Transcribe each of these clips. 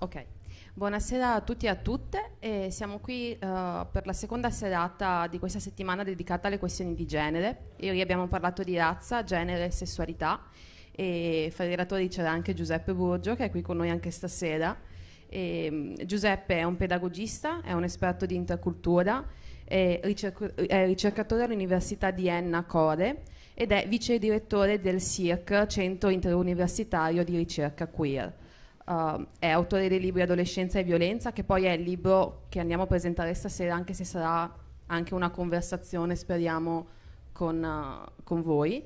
Ok, buonasera a tutti e a tutte. E siamo qui uh, per la seconda serata di questa settimana dedicata alle questioni di genere. Ieri abbiamo parlato di razza, genere e sessualità e fra i relatori c'era anche Giuseppe Burgio che è qui con noi anche stasera. E, mm, Giuseppe è un pedagogista, è un esperto di intercultura, è, ricerc- è ricercatore all'Università di Enna Core ed è vice direttore del CIRC, Centro Interuniversitario di Ricerca Queer uh, è autore dei libri Adolescenza e Violenza, che poi è il libro che andiamo a presentare stasera, anche se sarà anche una conversazione, speriamo, con, uh, con voi.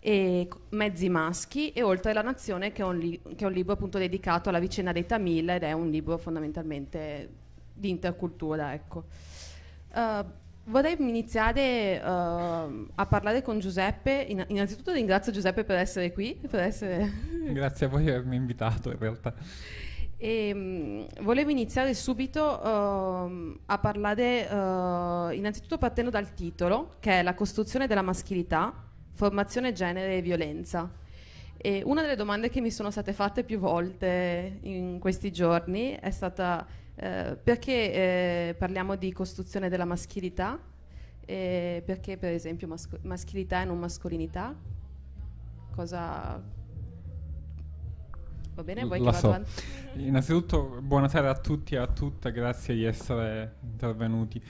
E Mezzi maschi e Oltre la nazione, che è, un, li- che è un libro appunto dedicato alla vicenda dei Tamil ed è un libro fondamentalmente di intercultura. Ecco. Uh, Vorrei iniziare uh, a parlare con Giuseppe. In- innanzitutto ringrazio Giuseppe per essere qui. Per essere Grazie a voi per avermi invitato in realtà. E, ehm, mh, volevo iniziare subito uh, a parlare uh, innanzitutto partendo dal titolo che è La costruzione della maschilità, formazione, genere e violenza. E una delle domande che mi sono state fatte più volte in questi giorni è stata eh, perché eh, parliamo di costruzione della maschilità? Eh, perché per esempio masco- maschilità e non mascolinità? Cosa... Va bene? Vuoi La che so. Innanzitutto buonasera a tutti e a tutte, grazie di essere intervenuti.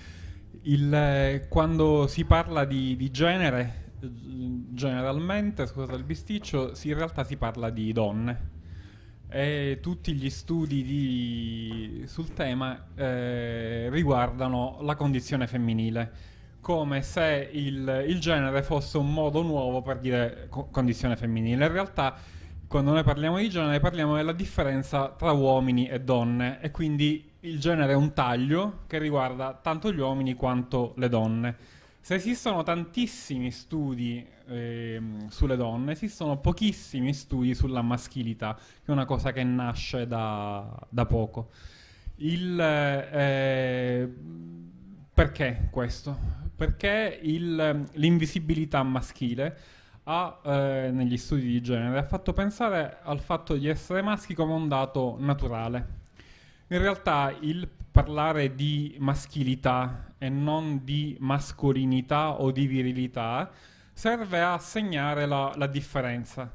Il, quando si parla di, di genere, eh, generalmente, scusate il bisticcio, si, in realtà si parla di donne e tutti gli studi di, sul tema eh, riguardano la condizione femminile come se il, il, genere fosse un modo nuovo per dire co- condizione femminile. In realtà, quando noi parliamo di genere, parliamo della differenza tra uomini e donne, e quindi il genere è un taglio che riguarda tanto gli uomini quanto le donne se esistono tantissimi studi eh, sulle donne, esistono pochissimi studi sulla maschilità, che è una cosa che nasce da, da poco. Il, eh, perché questo? Perché il, l'invisibilità maschile ha, eh, negli studi di genere ha fatto pensare al fatto di essere maschi come un dato naturale. In realtà il parlare di maschilità e non di mascolinità o di virilità serve a segnare la, la differenza.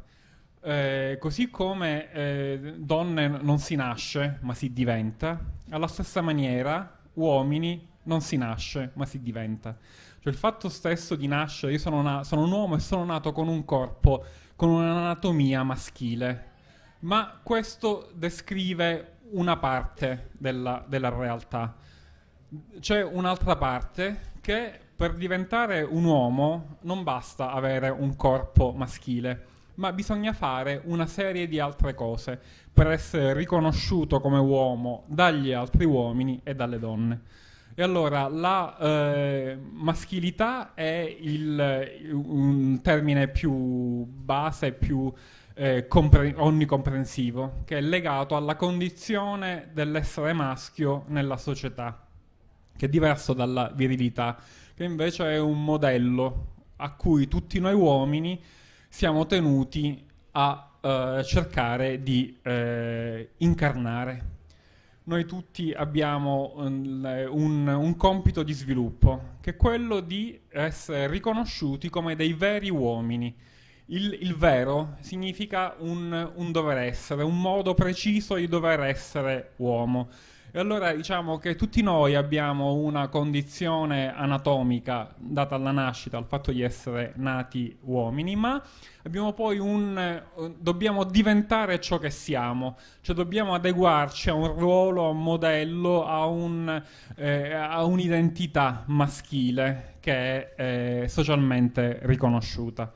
Eh, così come eh, donne non si nasce ma si diventa, alla stessa maniera uomini non si nasce ma si diventa. Cioè il fatto stesso di nascere, io sono, una, sono un uomo e sono nato con un corpo, con un'anatomia maschile, ma questo descrive una parte della, della realtà. C'è un'altra parte che per diventare un uomo non basta avere un corpo maschile, ma bisogna fare una serie di altre cose per essere riconosciuto come uomo dagli altri uomini e dalle donne. E allora la eh, maschilità è il, un termine più base, più eh, compre- onnicomprensivo, che è legato alla condizione dell'essere maschio nella società, che è diverso dalla virilità, che invece è un modello a cui tutti noi uomini siamo tenuti a eh, cercare di eh, incarnare. Noi tutti abbiamo un, mm, un, un compito di sviluppo, che è quello di essere riconosciuti come dei veri uomini, il, il vero significa un, un dover essere, un modo preciso di dover essere uomo. E allora diciamo che tutti noi abbiamo una condizione anatomica data alla nascita, al fatto di essere nati uomini, ma abbiamo poi un dobbiamo diventare ciò che siamo, cioè dobbiamo adeguarci a un ruolo, a un modello, a, un, eh, a un'identità maschile che è eh, socialmente riconosciuta.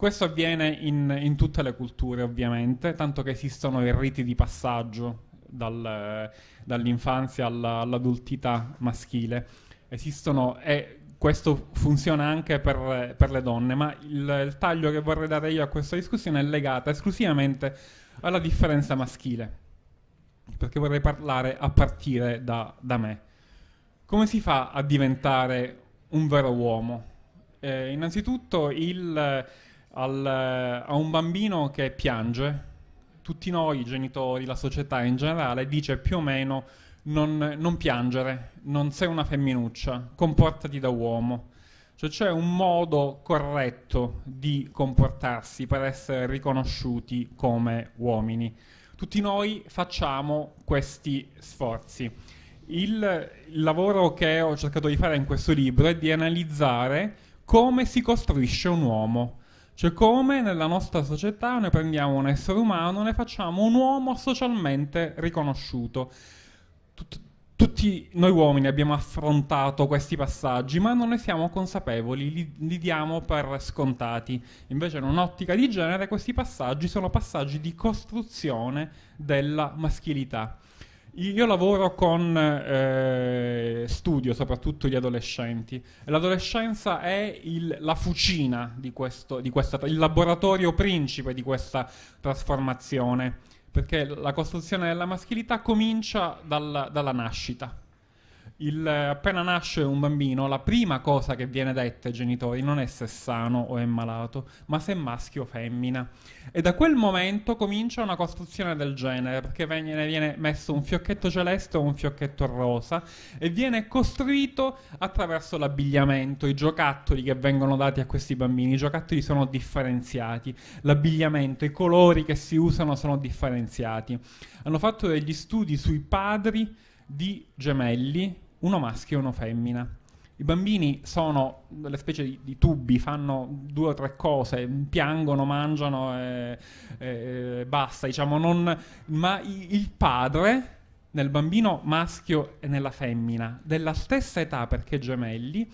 Questo avviene in, in tutte le culture ovviamente, tanto che esistono i riti di passaggio dal, dall'infanzia alla, all'adultità maschile. Esistono e questo funziona anche per, per le donne, ma il, il, taglio che vorrei dare io a questa discussione è legato esclusivamente alla differenza maschile, perché vorrei parlare a partire da, da me. Come si fa a diventare un vero uomo? Eh, innanzitutto il al, a un bambino che piange, tutti noi, i genitori, la società in generale, dice più o meno non, non piangere, non sei una femminuccia, comportati da uomo. Cioè c'è un modo corretto di comportarsi per essere riconosciuti come uomini. Tutti noi facciamo questi sforzi. Il, il lavoro che ho cercato di fare in questo libro è di analizzare come si costruisce un uomo, cioè come nella nostra società noi prendiamo un essere umano, ne facciamo un uomo socialmente riconosciuto. Tut- tutti noi uomini abbiamo affrontato questi passaggi, ma non ne siamo consapevoli, li, li, diamo per scontati. Invece, in un'ottica di genere, questi passaggi sono passaggi di costruzione della maschilità. Io lavoro con eh, studio soprattutto gli adolescenti. L'adolescenza è il, la fucina di, questo, di questa, il laboratorio principe di questa trasformazione, perché la costruzione della maschilità comincia dalla, dalla nascita il, appena nasce un bambino, la prima cosa che viene detta ai genitori non è se è sano o è malato, ma se è maschio o femmina. E da quel momento comincia una costruzione del genere, perché ne viene messo un fiocchetto celeste o un fiocchetto rosa e viene costruito attraverso l'abbigliamento, i giocattoli che vengono dati a questi bambini, i giocattoli sono differenziati, l'abbigliamento, i colori che si usano sono differenziati. Hanno fatto degli studi sui padri di gemelli uno maschio e uno femmina. I bambini sono delle specie di, di, tubi, fanno due o tre cose, piangono, mangiano e, e basta, diciamo, non, ma il padre nel bambino maschio e nella femmina, della stessa età perché gemelli,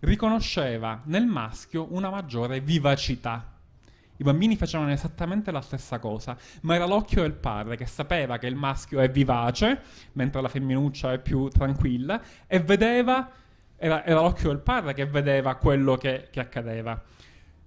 riconosceva nel maschio una maggiore vivacità i bambini facevano esattamente la stessa cosa, ma era l'occhio del padre che sapeva che il maschio è vivace, mentre la femminuccia è più tranquilla, e vedeva, era, era l'occhio del padre che vedeva quello che, che accadeva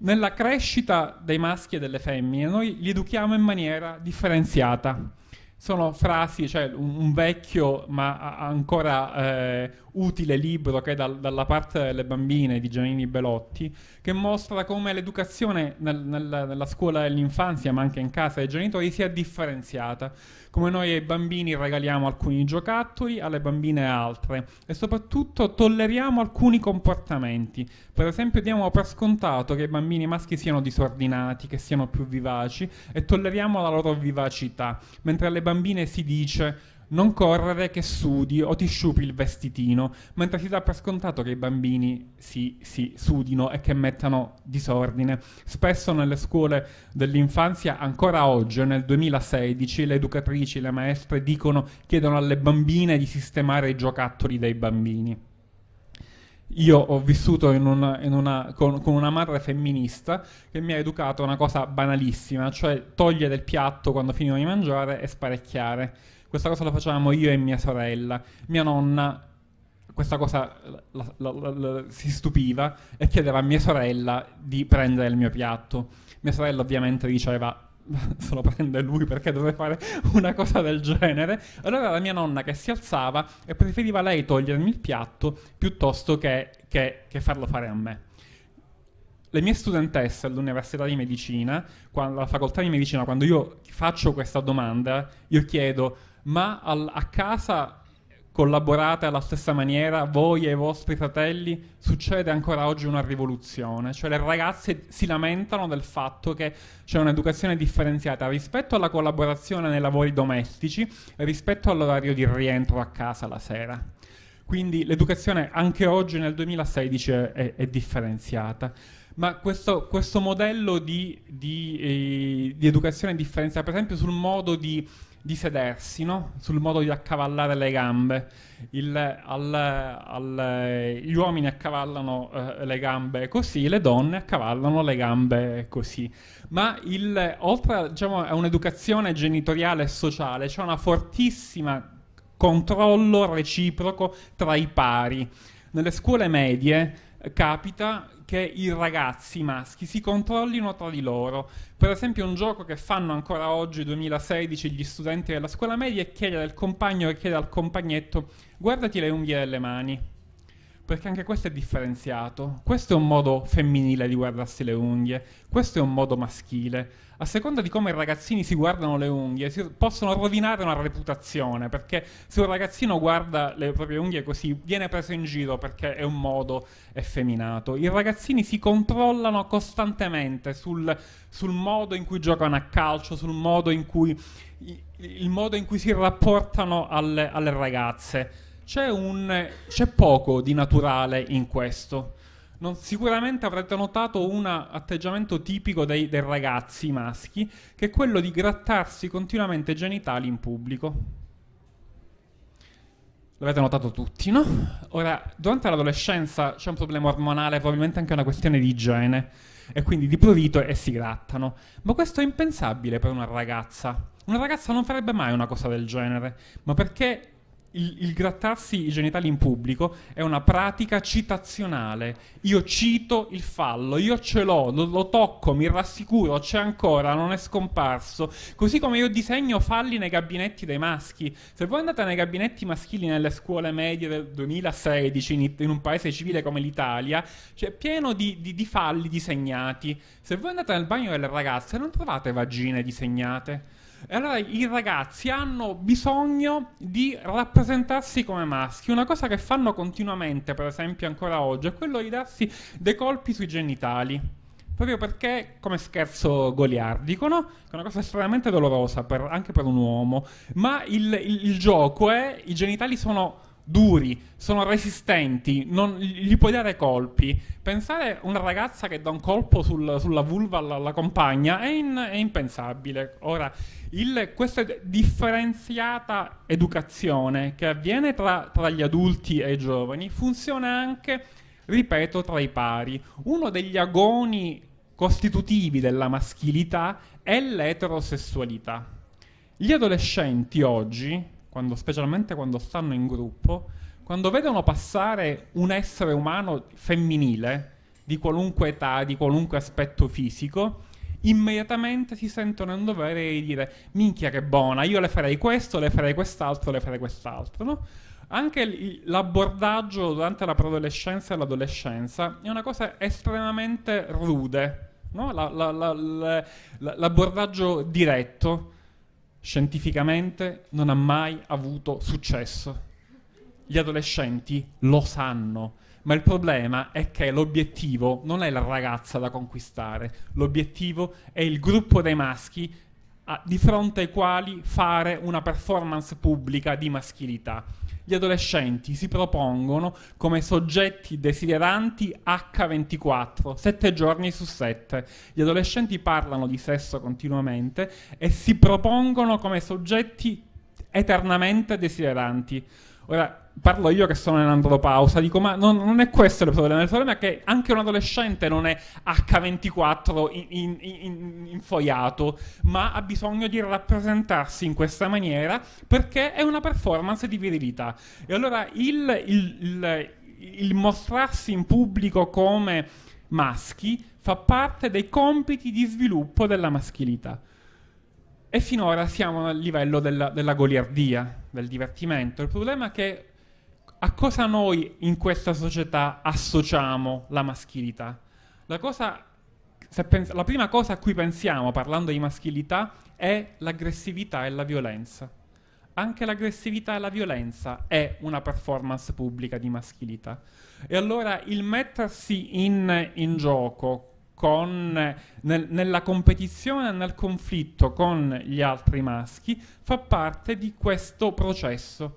nella crescita dei maschi e delle femmine noi li educhiamo in maniera differenziata. Sono frasi, cioè un, un vecchio ma ancora eh, utile libro che è dal, dalla parte delle bambine di Giannini Belotti, che mostra come l'educazione nel, nel, nella scuola dell'infanzia, ma anche in casa dei genitori, sia differenziata. Come noi ai bambini regaliamo alcuni giocattoli, alle bambine altre, e soprattutto tolleriamo alcuni comportamenti. Per esempio, diamo per scontato che i bambini maschi siano disordinati, che siano più vivaci, e tolleriamo la loro vivacità, mentre alle bambine si dice non correre che sudi o ti sciupi il vestitino, mentre si dà per scontato che i bambini si, si sudino e che mettano disordine. Spesso nelle scuole dell'infanzia, ancora oggi, nel 2016, le educatrici, le maestre dicono, chiedono alle bambine di sistemare i giocattoli dei bambini. Io ho vissuto in una, in una, con, con, una madre femminista che mi ha educato a una cosa banalissima, cioè togliere il piatto quando finivo di mangiare e sparecchiare. Questa cosa la facevamo io e mia sorella. Mia nonna questa cosa la, la, la, si stupiva e chiedeva a mia sorella di prendere il mio piatto. Mia sorella ovviamente diceva se lo prende lui perché deve fare una cosa del genere. Allora la mia nonna che si alzava e preferiva lei togliermi il piatto piuttosto che, che, che farlo fare a me. Le mie studentesse all'università di medicina, quando, alla facoltà di medicina, quando io faccio questa domanda, io chiedo ma al, a casa collaborate alla stessa maniera, voi e i vostri fratelli, succede ancora oggi una rivoluzione, cioè le ragazze si lamentano del fatto che c'è un'educazione differenziata rispetto alla collaborazione nei lavori domestici, rispetto all'orario di rientro a casa la sera. Quindi l'educazione anche oggi nel 2016 è, è differenziata. Ma questo, questo modello di, di, eh, di, educazione differenziata, per esempio sul modo di di sedersi, no? sul modo di accavallare le gambe. Il, al, al, gli uomini accavallano eh, le gambe così, le donne accavallano le gambe così. Ma il, oltre diciamo, a un'educazione genitoriale e sociale c'è una fortissima controllo reciproco tra i pari. Nelle scuole medie eh, capita che i ragazzi, i maschi, si controllino tra di loro. Per esempio un gioco che fanno ancora oggi, 2016, gli studenti della scuola media è chiedere al compagno e chiedere al compagnetto guardati le unghie delle mani perché anche questo è differenziato. Questo è un modo femminile di guardarsi le unghie, questo è un modo maschile. A seconda di come i ragazzini si guardano le unghie, possono rovinare una reputazione, perché se un ragazzino guarda le proprie unghie così, viene preso in giro perché è un modo effeminato. I ragazzini si controllano costantemente sul, sul modo in cui giocano a calcio, sul modo in cui, il modo in cui si rapportano alle, alle ragazze c'è, un, c'è poco di naturale in questo. Non, sicuramente avrete notato un atteggiamento tipico dei, dei ragazzi maschi, che è quello di grattarsi continuamente i genitali in pubblico. L'avete notato tutti, no? Ora, durante l'adolescenza c'è un problema ormonale, probabilmente anche una questione di igiene, e quindi di prurito e si grattano. Ma questo è impensabile per una ragazza. Una ragazza non farebbe mai una cosa del genere, ma perché il, il, grattarsi i genitali in pubblico è una pratica citazionale. Io cito il fallo, io ce l'ho, lo, lo, tocco, mi rassicuro, c'è ancora, non è scomparso. Così come io disegno falli nei gabinetti dei maschi. Se voi andate nei gabinetti maschili nelle scuole medie del 2016 in, in un paese civile come l'Italia, c'è pieno di, di, di falli disegnati. Se voi andate nel bagno delle ragazze non trovate vagine disegnate e allora i ragazzi hanno bisogno di rappresentarsi come maschi. Una cosa che fanno continuamente, per esempio ancora oggi, è quello di darsi dei colpi sui genitali proprio perché, come scherzo goliardico, no? è una cosa estremamente dolorosa per, anche per un uomo, ma il, il, il gioco è i genitali sono duri, sono resistenti, non, gli puoi dare colpi. Pensare una ragazza che dà un colpo sul, sulla vulva alla, alla compagna è, in, è, impensabile. Ora, il, questa differenziata educazione che avviene tra, tra gli adulti e i giovani funziona anche, ripeto, tra i pari. Uno degli agoni costitutivi della maschilità è l'eterosessualità. Gli adolescenti oggi quando, specialmente quando stanno in gruppo, quando vedono passare un essere umano femminile di qualunque età, di qualunque aspetto fisico, immediatamente si sentono in dovere di dire minchia che buona, io le farei questo, le farei quest'altro, le farei quest'altro, no? Anche l'abordaggio durante la preadolescenza e l'adolescenza è una cosa estremamente rude, no? la, la, la, l'abbordaggio diretto scientificamente non ha mai avuto successo. Gli adolescenti lo sanno, ma il problema è che l'obiettivo non è la ragazza da conquistare, l'obiettivo è il gruppo dei maschi a, di fronte ai quali fare una performance pubblica di maschilità gli adolescenti si propongono come soggetti desideranti H24, 7 giorni su 7. Gli adolescenti parlano di sesso continuamente e si propongono come soggetti eternamente desideranti. Ora, parlo io che sono in andropausa, dico ma non, non, è questo il problema, il problema è che anche un adolescente non è H24 in, in, in, infoiato, ma ha bisogno di rappresentarsi in questa maniera perché è una performance di virilità. E allora il, il, il, il mostrarsi in pubblico come maschi fa parte dei compiti di sviluppo della maschilità. E finora siamo al livello della, della goliardia, del divertimento. Il problema è che a cosa noi in questa società associamo la maschilità? La, cosa, pens- la prima cosa a cui pensiamo parlando di maschilità è l'aggressività e la violenza. Anche l'aggressività e la violenza è una performance pubblica di maschilità. E allora il mettersi in, in gioco con, nel, nella competizione, nel conflitto con gli altri maschi, fa parte di questo processo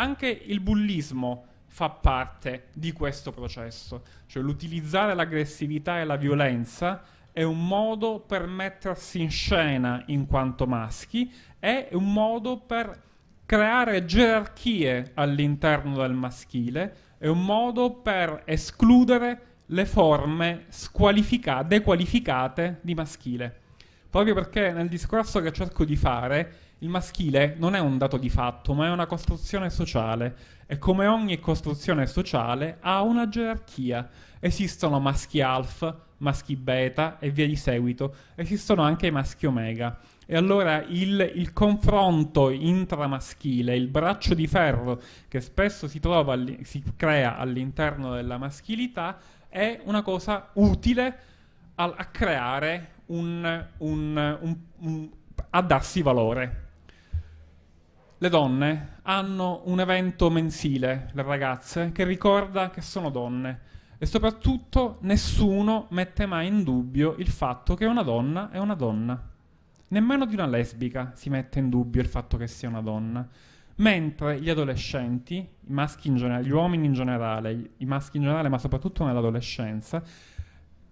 anche il bullismo fa parte di questo processo, cioè l'utilizzare l'aggressività e la violenza è un modo per mettersi in scena in quanto maschi, è un modo per creare gerarchie all'interno del maschile, è un modo per escludere le forme squalifica- dequalificate di maschile. Proprio perché nel discorso che cerco di fare il maschile non è un dato di fatto, ma è una costruzione sociale e come ogni costruzione sociale ha una gerarchia. Esistono maschi alfa, maschi beta e via di seguito, esistono anche i maschi omega. E allora il, il, confronto intramaschile, il braccio di ferro che spesso si, trova, si crea all'interno della maschilità, è una cosa utile a, a creare un, un, un, un a darsi valore le donne hanno un evento mensile, le ragazze, che ricorda che sono donne e soprattutto nessuno mette mai in dubbio il fatto che una donna è una donna. Nemmeno di una lesbica si mette in dubbio il fatto che sia una donna. Mentre gli adolescenti, i maschi in generale, gli uomini in generale, i maschi in generale, ma soprattutto nell'adolescenza,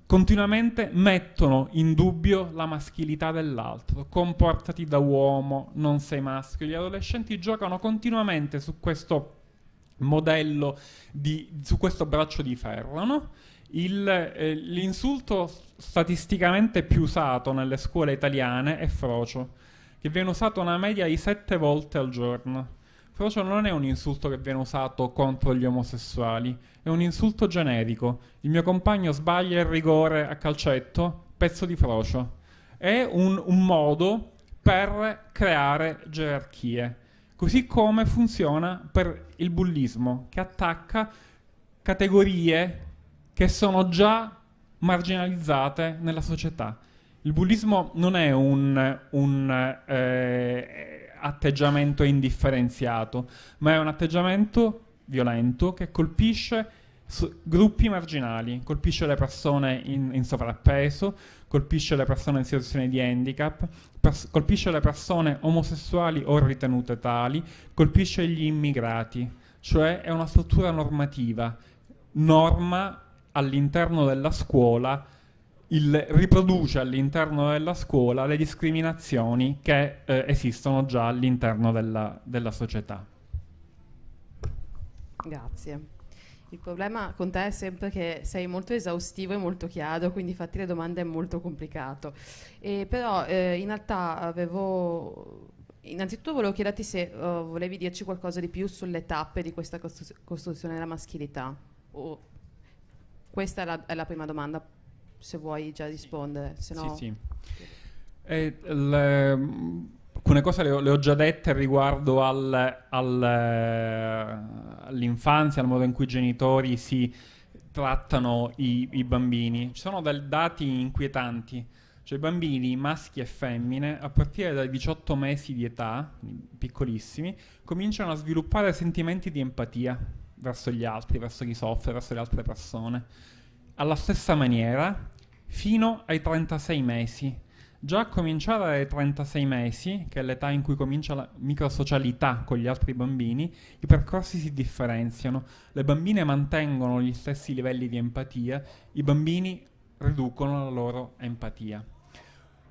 continuamente mettono in dubbio la maschilità dell'altro, comportati da uomo, non sei maschio. Gli adolescenti giocano continuamente su questo modello, di, su questo braccio di ferro. No? Il, eh, l'insulto statisticamente più usato nelle scuole italiane è frocio, che viene usato una media di sette volte al giorno. Frocio non è un insulto che viene usato contro gli omosessuali, è un insulto generico. Il mio compagno sbaglia il rigore a calcetto, pezzo di frocio. È un, un modo per creare gerarchie. Così come funziona per il bullismo, che attacca categorie che sono già marginalizzate nella società. Il bullismo non è un, un eh, atteggiamento indifferenziato, ma è un atteggiamento violento che colpisce gruppi marginali, colpisce le persone in, in sovrappeso, colpisce le persone in situazioni di handicap, pers- colpisce le persone omosessuali o ritenute tali, colpisce gli immigrati, cioè è una struttura normativa, norma all'interno della scuola il, riproduce all'interno della scuola le discriminazioni che eh, esistono già all'interno della, della società. Grazie. Il problema con te è sempre che sei molto esaustivo e molto chiaro, quindi fatti le domande è molto complicato. E però eh, in realtà avevo... Innanzitutto volevo chiederti se uh, volevi dirci qualcosa di più sulle tappe di questa costru- costruzione della maschilità. O... Questa è la, è la prima domanda, se vuoi già rispondere. Sennò... Sì, sì. Eh, le, alcune cose le ho, le ho, già dette riguardo al, al, all'infanzia, al modo in cui i genitori si trattano i, i bambini. Ci sono dei dati inquietanti. Cioè, i bambini maschi e femmine, a partire dai 18 mesi di età, piccolissimi, cominciano a sviluppare sentimenti di empatia verso gli altri, verso chi soffre, verso le altre persone alla stessa maniera fino ai 36 mesi. Già a cominciare dai 36 mesi, che è l'età in cui comincia la microsocialità con gli altri bambini, i percorsi si differenziano. Le bambine mantengono gli stessi livelli di empatia, i bambini riducono la loro empatia.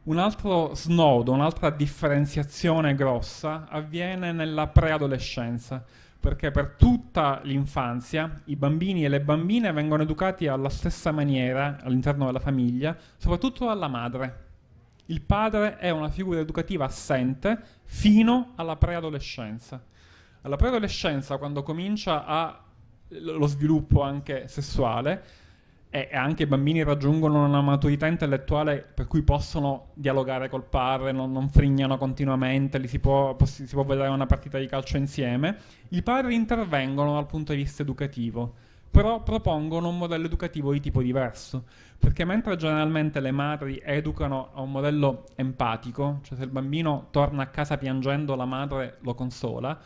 Un altro snodo, un'altra differenziazione grossa avviene nella preadolescenza perché per tutta l'infanzia i bambini e le bambine vengono educati alla stessa maniera all'interno della famiglia, soprattutto dalla madre. Il padre è una figura educativa assente fino alla preadolescenza. Alla preadolescenza, quando comincia a, lo sviluppo anche sessuale, e anche i bambini raggiungono una maturità intellettuale per cui possono dialogare col padre, non, non frignano continuamente, li si può, si può, vedere una partita di calcio insieme, i padri intervengono dal punto di vista educativo, però propongono un modello educativo di tipo diverso, perché mentre generalmente le madri educano a un modello empatico, cioè se il bambino torna a casa piangendo la madre lo consola,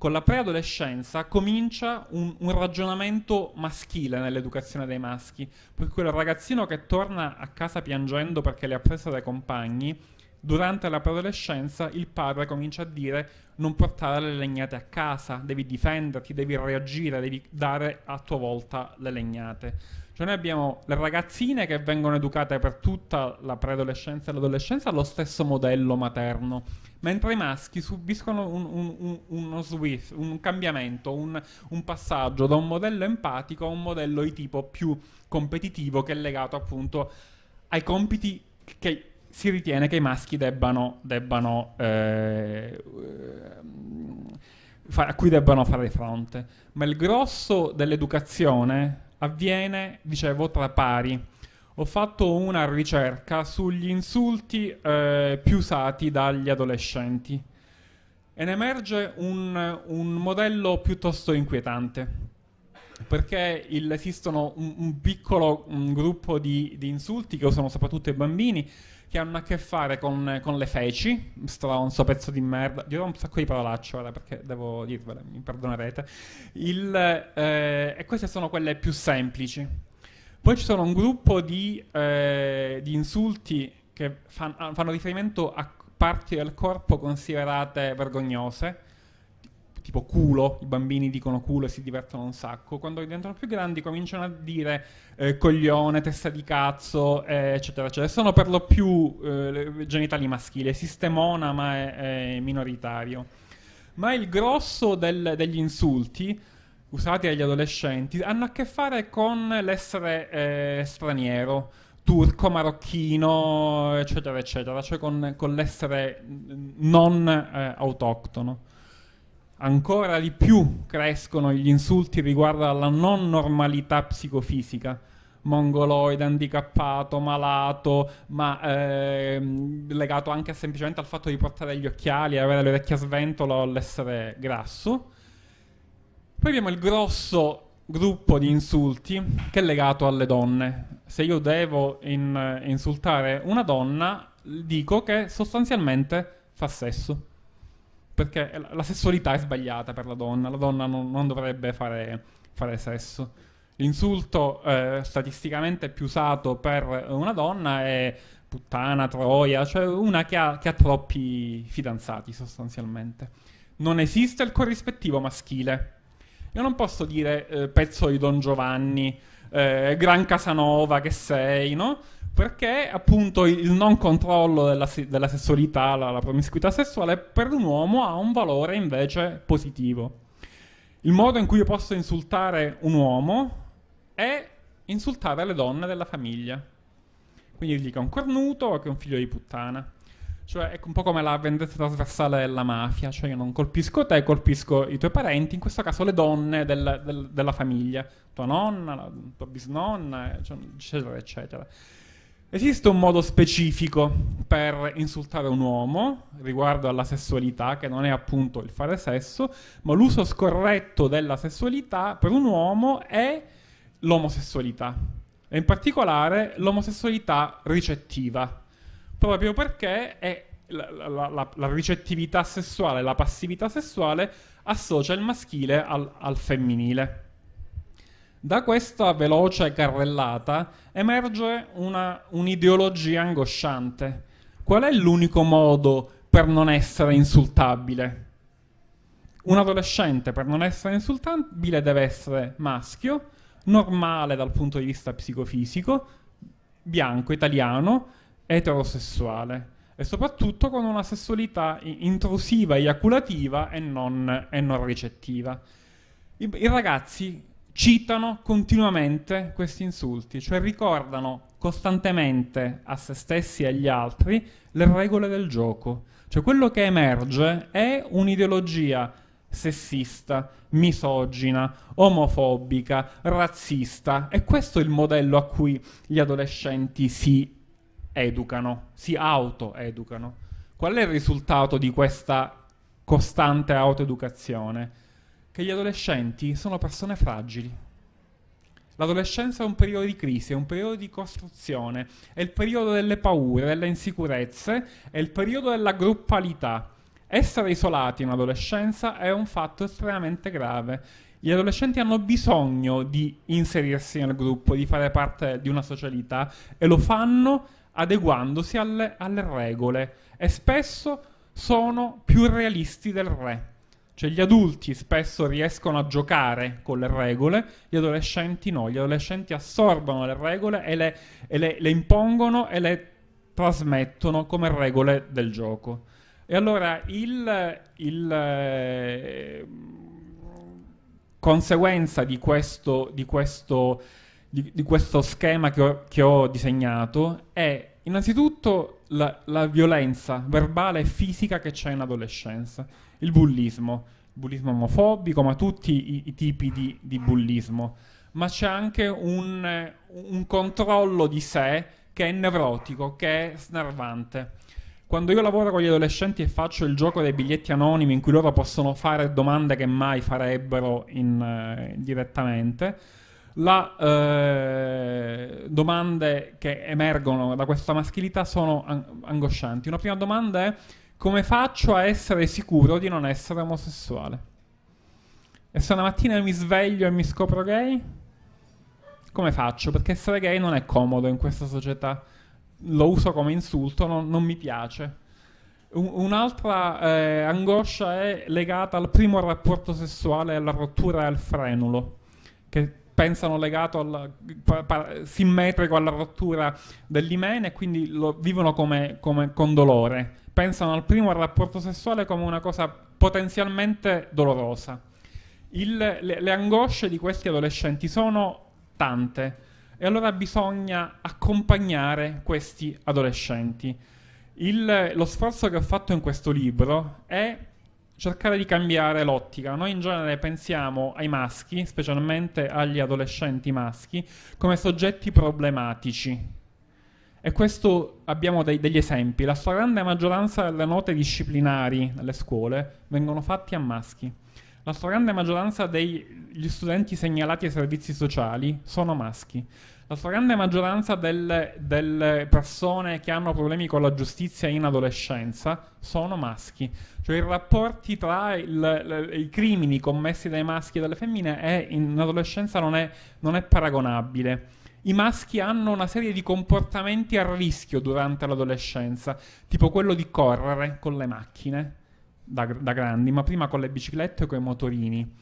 con la preadolescenza comincia un, un, ragionamento maschile nell'educazione dei maschi, per cui il ragazzino che torna a casa piangendo perché le ha prese dai compagni Durante la preadolescenza il padre comincia a dire non portare le legnate a casa, devi difenderti, devi reagire, devi dare a tua volta le legnate. Cioè noi abbiamo le ragazzine che vengono educate per tutta la preadolescenza e l'adolescenza allo stesso modello materno, mentre i maschi subiscono un, un, un, uno switch, un cambiamento, un, passaggio da un modello empatico a un modello di tipo più competitivo che è legato appunto ai compiti che si ritiene che i maschi debbano, debbano eh, fa- a cui debbano fare fronte. Ma il grosso dell'educazione avviene, dicevo, tra pari. Ho fatto una ricerca sugli insulti eh, più usati dagli adolescenti e ne emerge un, un modello piuttosto inquietante perché il, esistono un, un piccolo un gruppo di, di insulti che usano soprattutto i bambini che hanno a che fare con, con le feci, stronzo, pezzo di merda, dirò un sacco di parolacce ora perché devo dirvele, mi perdonerete, Il, eh, e queste sono quelle più semplici. Poi ci sono un gruppo di, eh, di insulti che fan, fanno riferimento a parti del corpo considerate vergognose, tipo culo, i bambini dicono culo e si divertono un sacco, quando diventano più grandi cominciano a dire eh, coglione, testa di cazzo, eh, eccetera, eccetera. Sono per lo più eh, genitali maschili, sistemona ma è, è minoritario. Ma il grosso del, degli insulti usati agli adolescenti hanno a che fare con l'essere eh, straniero turco, marocchino, eccetera, eccetera, cioè con, con l'essere mm, non eh, autoctono ancora di più crescono gli insulti riguardo alla non normalità psicofisica. Mongoloide, handicappato, malato, ma ehm, legato anche semplicemente al fatto di portare gli occhiali, avere le orecchie a sventola o l'essere grasso. Poi abbiamo il grosso gruppo di insulti che è legato alle donne. Se io devo in, insultare una donna, dico che sostanzialmente fa sesso perché la sessualità è sbagliata per la donna, la donna non, non dovrebbe fare, fare, sesso. L'insulto eh, statisticamente più usato per una donna è puttana, troia, cioè una che ha, che ha troppi fidanzati sostanzialmente. Non esiste il corrispettivo maschile. Io non posso dire eh, pezzo di Don Giovanni, eh, Gran Casanova che sei, no? Perché appunto il non controllo della, della sessualità, la, la promiscuità sessuale per un uomo ha un valore invece positivo. Il modo in cui io posso insultare un uomo è insultare le donne della famiglia. Quindi gli dico un cornuto o che è un figlio di puttana. Cioè, è ecco, un po' come la vendetta trasversale della mafia, cioè io non colpisco te, colpisco i tuoi parenti, in questo caso le donne del, del, della famiglia, tua nonna, la, tua bisnonna, cioè, eccetera, eccetera. Esiste un modo specifico per insultare un uomo riguardo alla sessualità, che non è appunto il fare sesso, ma l'uso scorretto della sessualità per un uomo è l'omosessualità, e in particolare l'omosessualità ricettiva proprio perché è la, la, la, la, ricettività sessuale, la passività sessuale associa il maschile al, al femminile. Da questa veloce carrellata emerge una, un'ideologia angosciante. Qual è l'unico modo per non essere insultabile? Un adolescente per non essere insultabile deve essere maschio, normale dal punto di vista psicofisico, bianco, italiano, eterosessuale e soprattutto con una sessualità intrusiva, eiaculativa e non, e non ricettiva. I, I, ragazzi citano continuamente questi insulti, cioè ricordano costantemente a se stessi e agli altri le regole del gioco. Cioè quello che emerge è un'ideologia sessista, misogina, omofobica, razzista e questo è il modello a cui gli adolescenti si educano, si autoeducano. Qual è il risultato di questa costante autoeducazione? Che gli adolescenti sono persone fragili. L'adolescenza è un periodo di crisi, è un periodo di costruzione, è il periodo delle paure, delle insicurezze, è il periodo della gruppalità. Essere isolati in adolescenza è un fatto estremamente grave. Gli adolescenti hanno bisogno di inserirsi nel gruppo, di fare parte di una socialità e lo fanno adeguandosi alle, alle regole e spesso sono più realisti del re. Cioè gli adulti spesso riescono a giocare con le regole, gli adolescenti no, gli adolescenti assorbono le regole e le, e le, le impongono e le trasmettono come regole del gioco. E allora il, il eh, conseguenza di questo, di questo di, di questo schema che ho, che ho, disegnato è innanzitutto la, la violenza verbale e fisica che c'è in adolescenza, il bullismo, il bullismo omofobico, ma tutti i, i tipi di, di, bullismo, ma c'è anche un, un controllo di sé che è nevrotico, che è snervante. Quando io lavoro con gli adolescenti e faccio il gioco dei biglietti anonimi in cui loro possono fare domande che mai farebbero in, eh, direttamente, le eh, domande che emergono da questa maschilità sono an- angoscianti. Una prima domanda è come faccio a essere sicuro di non essere omosessuale? E se una mattina mi sveglio e mi scopro gay? Come faccio? Perché essere gay non è comodo in questa società. Lo uso come insulto, non, non mi piace. Un'altra eh, angoscia è legata al primo rapporto sessuale alla rottura e al frenulo, che pensano legato al, simmetrico alla rottura dell'imene e quindi lo vivono come, come con dolore. Pensano al primo rapporto sessuale come una cosa potenzialmente dolorosa. Il, le, le angosce di questi adolescenti sono tante e allora bisogna accompagnare questi adolescenti. Il, lo sforzo che ho fatto in questo libro è cercare di cambiare l'ottica. Noi in genere pensiamo ai maschi, specialmente agli adolescenti maschi, come soggetti problematici. E questo abbiamo dei, degli esempi. La stragrande maggioranza delle note disciplinari nelle scuole vengono fatte a maschi. La stragrande maggioranza degli studenti segnalati ai servizi sociali sono maschi la stragrande maggioranza delle, delle, persone che hanno problemi con la giustizia in adolescenza sono maschi. Cioè i rapporti tra il, le, i crimini commessi dai maschi e dalle femmine è, in adolescenza non è, non è paragonabile i maschi hanno una serie di comportamenti a rischio durante l'adolescenza, tipo quello di correre con le macchine da, da grandi, ma prima con le biciclette e con i motorini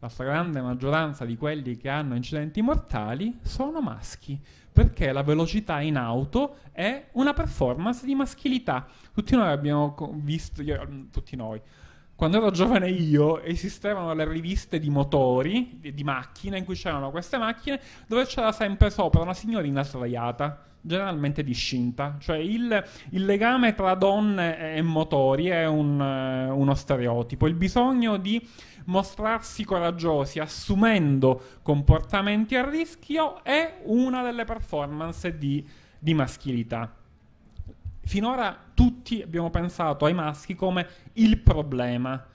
la stragrande maggioranza di quelli che hanno incidenti mortali sono maschi, perché la velocità in auto è una performance di maschilità. Tutti noi abbiamo visto, io, mm, tutti noi, quando ero giovane io esistevano le riviste di motori, di, di macchine, in cui c'erano queste macchine, dove c'era sempre sopra una signorina sdraiata generalmente discinta, cioè il, il, legame tra donne e motori è un, eh, uno stereotipo, il bisogno di mostrarsi coraggiosi assumendo comportamenti a rischio è una delle performance di, di maschilità. Finora tutti abbiamo pensato ai maschi come il problema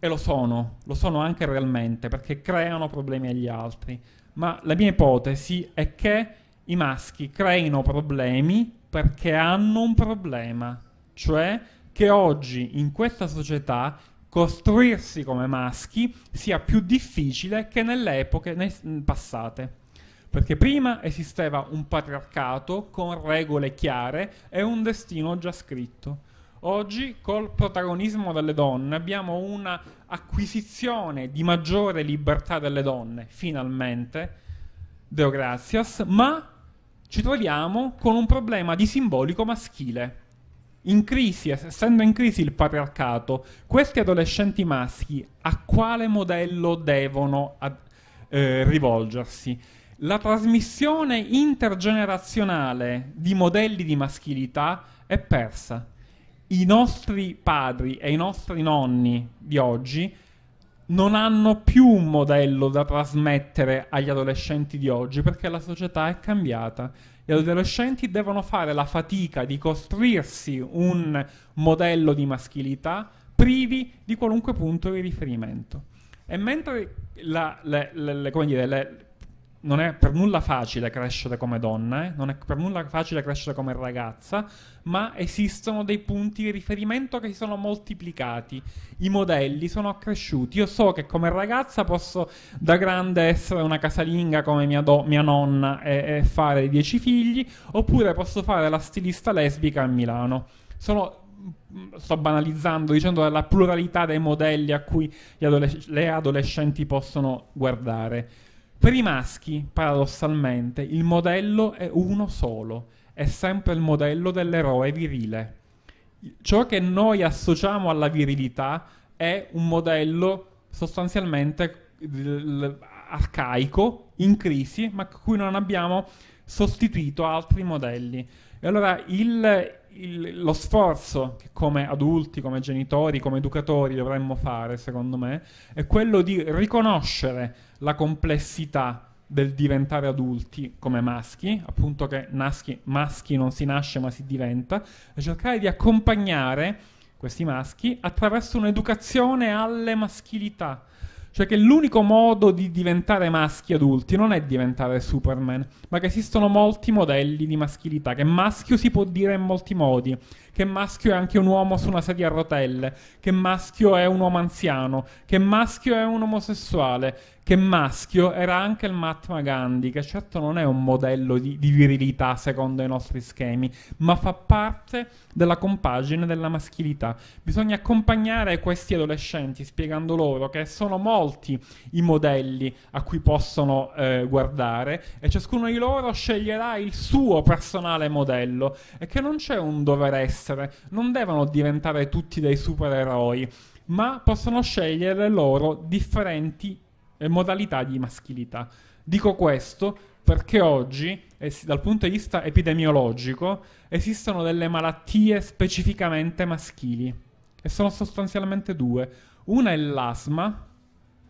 e lo sono, lo sono anche realmente perché creano problemi agli altri, ma la mia ipotesi è che i maschi creino problemi perché hanno un problema, cioè che oggi in questa società costruirsi come maschi sia più difficile che nelle epoche passate. Perché prima esisteva un patriarcato con regole chiare e un destino già scritto. Oggi, col protagonismo delle donne, abbiamo una acquisizione di maggiore libertà delle donne, finalmente, Deo gratias, ma ci troviamo con un problema di simbolico maschile in crisi, essendo in crisi il patriarcato, questi adolescenti maschi a quale modello devono ad, eh, rivolgersi? La trasmissione intergenerazionale di modelli di maschilità è persa. I nostri padri e i nostri nonni di oggi non hanno più un modello da trasmettere agli adolescenti di oggi perché la società è cambiata gli adolescenti devono fare la fatica di costruirsi un modello di maschilità privi di qualunque punto di riferimento. E mentre la, le, le, le, dire, non è per nulla facile crescere come donna, eh? non è per nulla facile crescere come ragazza, ma esistono dei punti di riferimento che si sono moltiplicati, i modelli sono accresciuti. Io so che come ragazza posso da grande essere una casalinga come mia, do- mia nonna e-, e fare dieci figli, oppure posso fare la stilista lesbica a Milano. Sono mm, sto banalizzando dicendo la pluralità dei modelli a cui adoles- le adolescenti possono guardare per i maschi, paradossalmente, il modello è uno solo, è sempre il modello dell'eroe virile. Ciò che noi associamo alla virilità è un modello sostanzialmente arcaico, in crisi, ma cui non abbiamo sostituito altri modelli. E allora il, il, lo sforzo che come adulti, come genitori, come educatori dovremmo fare, secondo me, è quello di riconoscere la complessità del diventare adulti come maschi, appunto che naschi, maschi non si nasce ma si diventa, e cercare di accompagnare questi maschi attraverso un'educazione alle maschilità cioè che l'unico modo di diventare maschi adulti non è diventare Superman, ma che esistono molti modelli di maschilità, che maschio si può dire in molti modi, che maschio è anche un uomo su una sedia a rotelle, che maschio è un uomo anziano, che maschio è un omosessuale, che maschio era anche il Mahatma Gandhi, che certo non è un modello di, di virilità secondo i nostri schemi, ma fa parte della compagine della maschilità. Bisogna accompagnare questi adolescenti spiegando loro che sono molti i modelli a cui possono eh, guardare e ciascuno di loro sceglierà il suo personale modello e che non c'è un dover essere essere, non devono diventare tutti dei supereroi, ma possono scegliere loro differenti eh, modalità di maschilità. Dico questo perché oggi, es- dal punto di vista epidemiologico, esistono delle malattie specificamente maschili e sono sostanzialmente due. Una è l'asma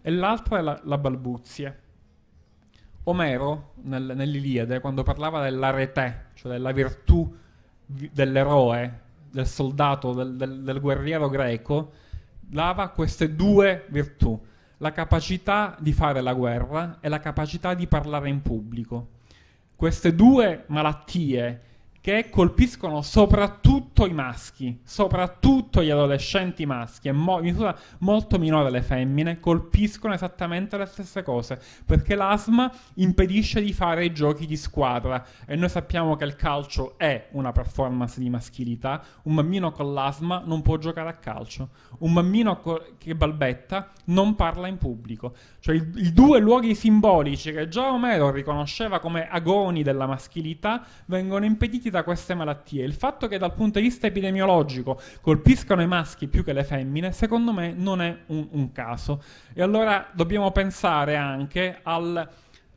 e l'altra è la, la balbuzie. Omero, nel, nell'Iliade, quando parlava dell'arete, cioè della virtù vi- dell'eroe del soldato, del, del, del guerriero greco, dava queste due virtù, la capacità di fare la guerra e la capacità di parlare in pubblico. Queste due malattie che colpiscono soprattutto i maschi, soprattutto gli adolescenti maschi, e mo- in misura molto minore le femmine, colpiscono esattamente le stesse cose, perché l'asma impedisce di fare i giochi di squadra e noi sappiamo che il calcio è una performance di maschilità, un bambino con l'asma non può giocare a calcio, un bambino co- che balbetta non parla in pubblico, cioè i, i due luoghi simbolici che già Omero riconosceva come agoni della maschilità vengono impediti da da queste malattie. Il fatto che dal punto di vista epidemiologico colpiscono i maschi più che le femmine, secondo me non è un, un caso. E allora dobbiamo pensare anche al,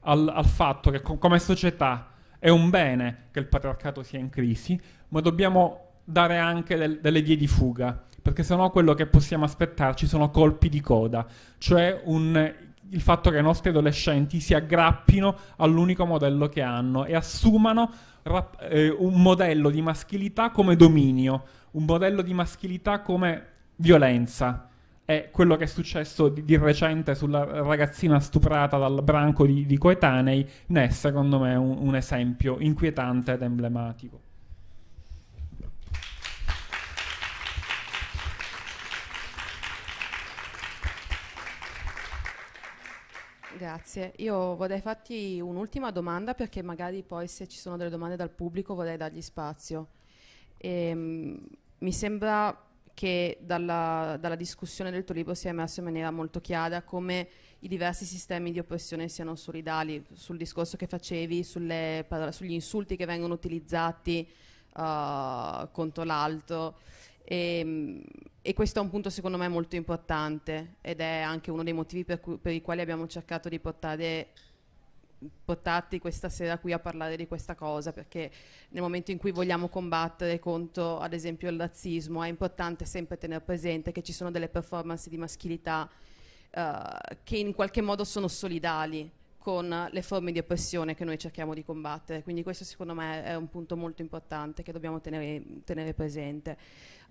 al, al fatto che co- come società è un bene che il patriarcato sia in crisi, ma dobbiamo dare anche del, delle vie di fuga, perché sennò quello che possiamo aspettarci sono colpi di coda, cioè un il fatto che i nostri adolescenti si aggrappino all'unico modello che hanno e assumano rap- eh, un modello di maschilità come dominio, un modello di maschilità come violenza. È quello che è successo di, di recente sulla ragazzina stuprata dal branco di, di coetanei ne è secondo me un, un esempio inquietante ed emblematico. Grazie, io vorrei farti un'ultima domanda perché magari poi se ci sono delle domande dal pubblico vorrei dargli spazio. Ehm, mi sembra che dalla, dalla, discussione del tuo libro sia emerso in maniera molto chiara come i diversi sistemi di oppressione siano solidali, sul discorso che facevi, sulle, sugli insulti che vengono utilizzati uh, contro l'altro. E, ehm, e, questo è un punto secondo me molto importante ed è anche uno dei motivi per, cui, per i quali abbiamo cercato di portare portarti questa sera qui a parlare di questa cosa perché nel momento in cui vogliamo combattere contro ad esempio il razzismo è importante sempre tenere presente che ci sono delle performance di maschilità uh, che in qualche modo sono solidali con le forme di oppressione che noi cerchiamo di combattere. Quindi questo secondo me è un punto molto importante che dobbiamo tenere, tenere presente.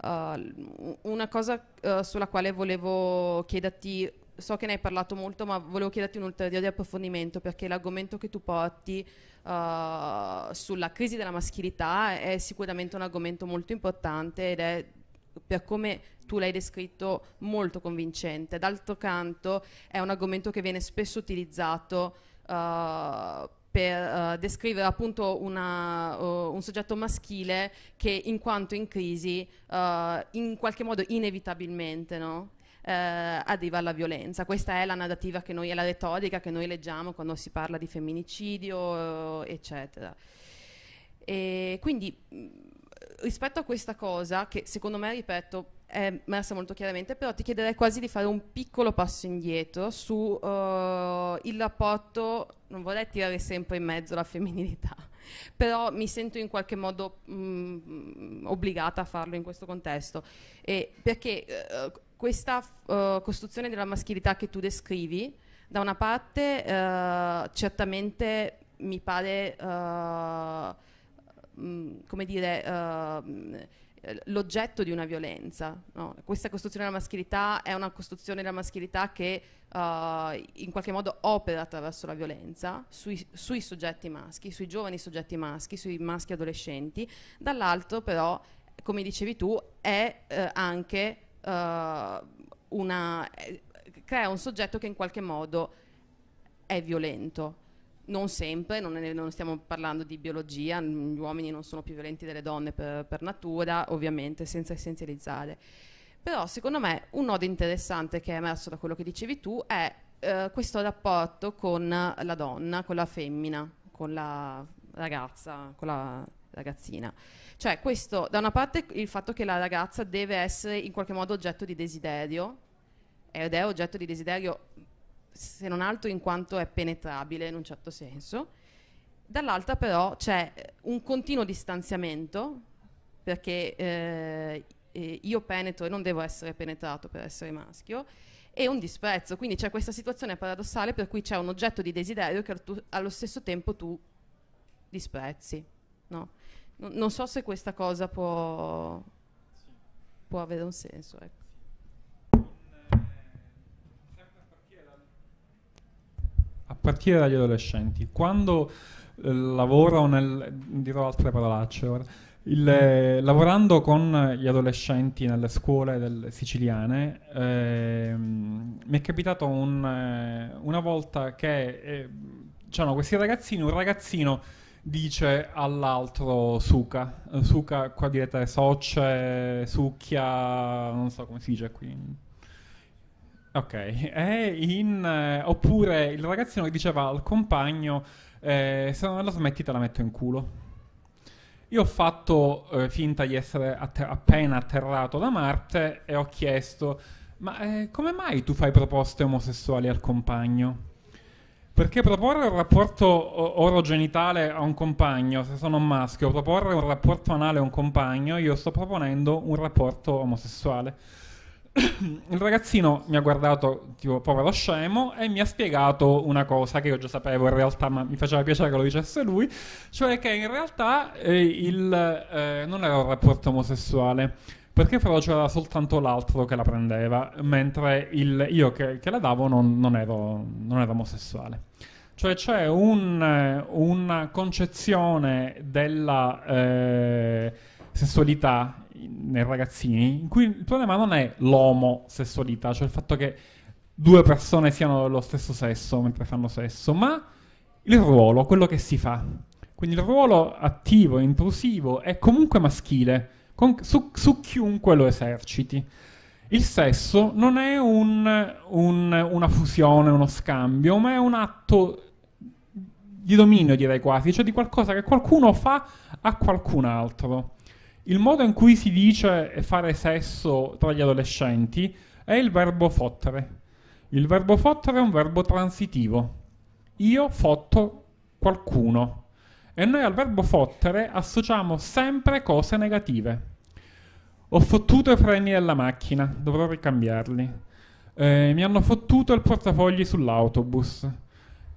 Uh, una cosa uh, sulla quale volevo chiederti, so che ne hai parlato molto, ma volevo chiederti un ulteriore approfondimento perché l'argomento che tu porti uh, sulla crisi della maschilità è sicuramente un argomento molto importante ed è per come tu l'hai descritto molto convincente. D'altro canto è un argomento che viene spesso utilizzato uh, per uh, descrivere appunto una, uh, un soggetto maschile che in quanto in crisi in qualche modo inevitabilmente no? eh, arriva alla violenza. Questa è la narrativa che noi, è la retorica che noi leggiamo quando si parla di femminicidio, eccetera. E quindi mm, rispetto a questa cosa, che secondo me, ripeto, è messa molto chiaramente, però ti chiederei quasi di fare un piccolo passo indietro sul eh, uh, rapporto, non vorrei tirare sempre in mezzo la femminilità, però mi sento in qualche modo mh, mm, obbligata a farlo in questo contesto, e perché uh, questa uh, costruzione della maschilità che tu descrivi, da una parte certamente mi pare, mh, mm, come dire, eh, l'oggetto di una violenza. No? Questa costruzione della maschilità è una costruzione della maschilità che uh, in qualche modo opera attraverso la violenza sui, sui, soggetti maschi, sui giovani soggetti maschi, sui maschi adolescenti, dall'altro però, come dicevi tu, è eh, anche uh, una... Eh, crea un soggetto che in qualche modo è violento non sempre, non, è, non, stiamo parlando di biologia, gli uomini non sono più violenti delle donne per, per natura, ovviamente, senza essenzializzare. Però secondo me un nodo interessante che è emerso da quello che dicevi tu è eh, questo rapporto con la donna, con la femmina, con la ragazza, con la ragazzina. Cioè questo, da una parte il fatto che la ragazza deve essere in qualche modo oggetto di desiderio, ed è oggetto di desiderio se non altro in quanto è penetrabile in un certo senso. Dall'altra però c'è eh, un continuo distanziamento perché eh, eh, io penetro e non devo essere penetrato per essere maschio e un disprezzo, quindi c'è questa situazione paradossale per cui c'è un oggetto di desiderio che tu, allo stesso tempo tu disprezzi. No? N- non so se questa cosa può, può avere un senso. Ecco. partire dagli adolescenti. Quando eh, lavoro nel... dirò altre parolacce ora. Il, eh, lavorando con gli adolescenti nelle scuole del, siciliane, eh, mi è capitato un, eh, una volta che eh, c'erano questi ragazzini, un ragazzino dice all'altro suca, suca qua direte soce, succhia, non so come si dice qui Ok, è in, eh, oppure il ragazzino che diceva al compagno eh, se non la smetti te la metto in culo. Io ho fatto eh, finta di essere atter- appena atterrato da Marte e ho chiesto ma eh, come mai tu fai proposte omosessuali al compagno? Perché proporre un rapporto orogenitale a un compagno, se sono un maschio, proporre un rapporto anale a un compagno, io sto proponendo un rapporto omosessuale il ragazzino mi ha guardato tipo povero scemo e mi ha spiegato una cosa che io già sapevo in realtà ma mi faceva piacere che lo dicesse lui cioè che in realtà eh, il, eh, non era un rapporto omosessuale perché però c'era soltanto l'altro che la prendeva mentre il, io che, che, la davo non, non, ero, non ero omosessuale cioè c'è un, una concezione della eh, sessualità nei ragazzini in cui il problema non è l'omosessualità, cioè il fatto che due persone siano dello stesso sesso mentre fanno sesso, ma il ruolo, quello che si fa. Quindi il ruolo attivo, e intrusivo, è comunque maschile, con, su, su, chiunque lo eserciti. Il sesso non è un, un, una fusione, uno scambio, ma è un atto di dominio, direi quasi, cioè di qualcosa che qualcuno fa a qualcun altro. Il modo in cui si dice fare sesso tra gli adolescenti è il verbo fottere. Il verbo fottere è un verbo transitivo. Io fotto qualcuno. E noi al verbo fottere associamo sempre cose negative. Ho fottuto i freni della macchina, dovrò ricambiarli. Eh, mi hanno fottuto il portafogli sull'autobus.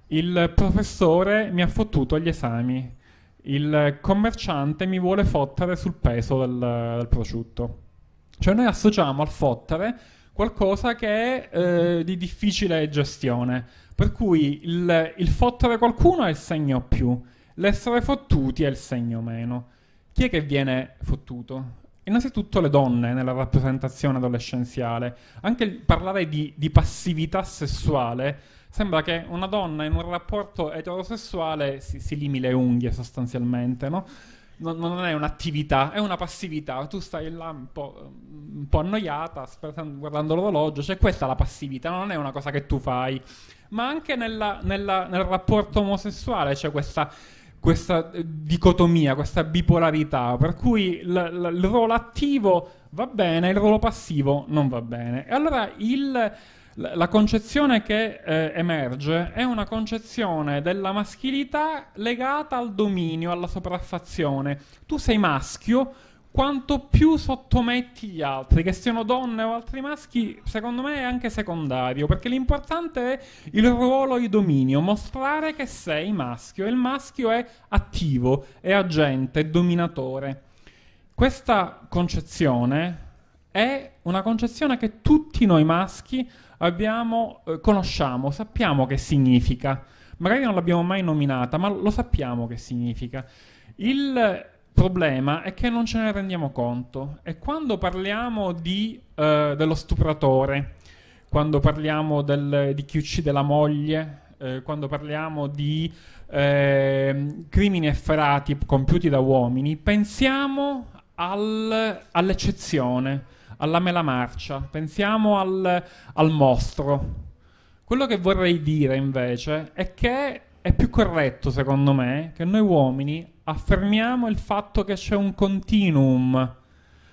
Il professore mi ha fottuto gli esami il commerciante mi vuole fottere sul peso del, del prosciutto. Cioè noi associamo al fottere qualcosa che è eh, di difficile gestione, per cui il, il fottere qualcuno è il segno più, l'essere fottuti è il segno meno. Chi è che viene fottuto? Innanzitutto le donne nella rappresentazione adolescenziale, anche parlare di, di passività sessuale sembra che una donna in un rapporto eterosessuale si, si limi le unghie sostanzialmente, no? non, non, è un'attività, è una passività. Tu stai là un po', mm, un po annoiata, guardando l'orologio, cioè questa è la passività, non è una cosa che tu fai. Ma anche nella, nella, nel rapporto omosessuale c'è cioè questa questa eh, dicotomia, questa bipolarità, per cui l- l- il ruolo attivo va bene, il ruolo passivo non va bene. E allora il, la concezione che eh, emerge è una concezione della maschilità legata al dominio, alla sopraffazione. Tu sei maschio quanto più sottometti gli altri, che siano donne o altri maschi, secondo me è anche secondario, perché l'importante è il ruolo di dominio, mostrare che sei maschio e il maschio è attivo, è agente, è dominatore. Questa concezione è una concezione che tutti noi maschi abbiamo, eh, conosciamo, sappiamo che significa. Magari non l'abbiamo mai nominata, ma lo sappiamo che significa. Il problema è che non ce ne rendiamo conto. E quando parliamo di, eh, dello stupratore, quando parliamo del, di chi uccide la moglie, eh, quando parliamo di eh, crimini efferati compiuti da uomini, pensiamo al, all'eccezione alla mela marcia, pensiamo al, al mostro. Quello che vorrei dire invece è che è più corretto, secondo me, che noi uomini affermiamo il fatto che c'è un continuum,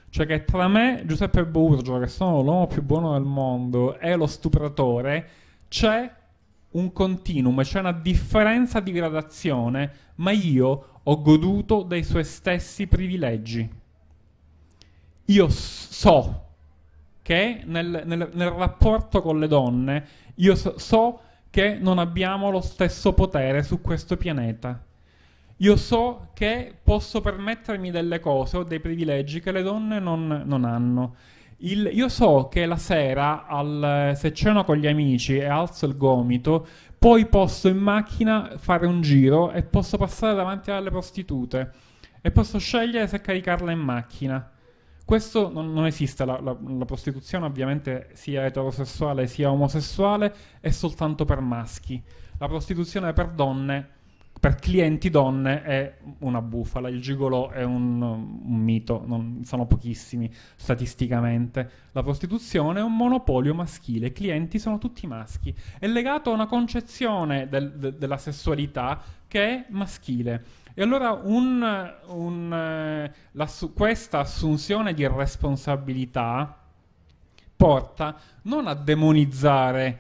cioè che tra me, Giuseppe Burgio, che sono l'uomo più buono del mondo, e lo stupratore, c'è un continuum, c'è una differenza di gradazione, ma io ho goduto dei suoi stessi privilegi io so che nel, nel, nel rapporto con le donne, io so, so che non abbiamo lo stesso potere su questo pianeta. Io so che posso permettermi delle cose o dei privilegi che le donne non, non hanno. Il, io so che la sera, al, se ceno con gli amici e alzo il gomito, poi posso in macchina fare un giro e posso passare davanti alle prostitute e posso scegliere se caricarla in macchina questo non, non esiste, la, la, la, prostituzione ovviamente sia eterosessuale sia omosessuale è soltanto per maschi, la prostituzione per donne, per clienti donne è una bufala, il gigolò è un, un mito, non, sono pochissimi statisticamente, la prostituzione è un monopolio maschile, i clienti sono tutti maschi, è legato a una concezione del, de, della sessualità che è maschile e allora un, un, eh, su, questa assunzione di responsabilità porta non a demonizzare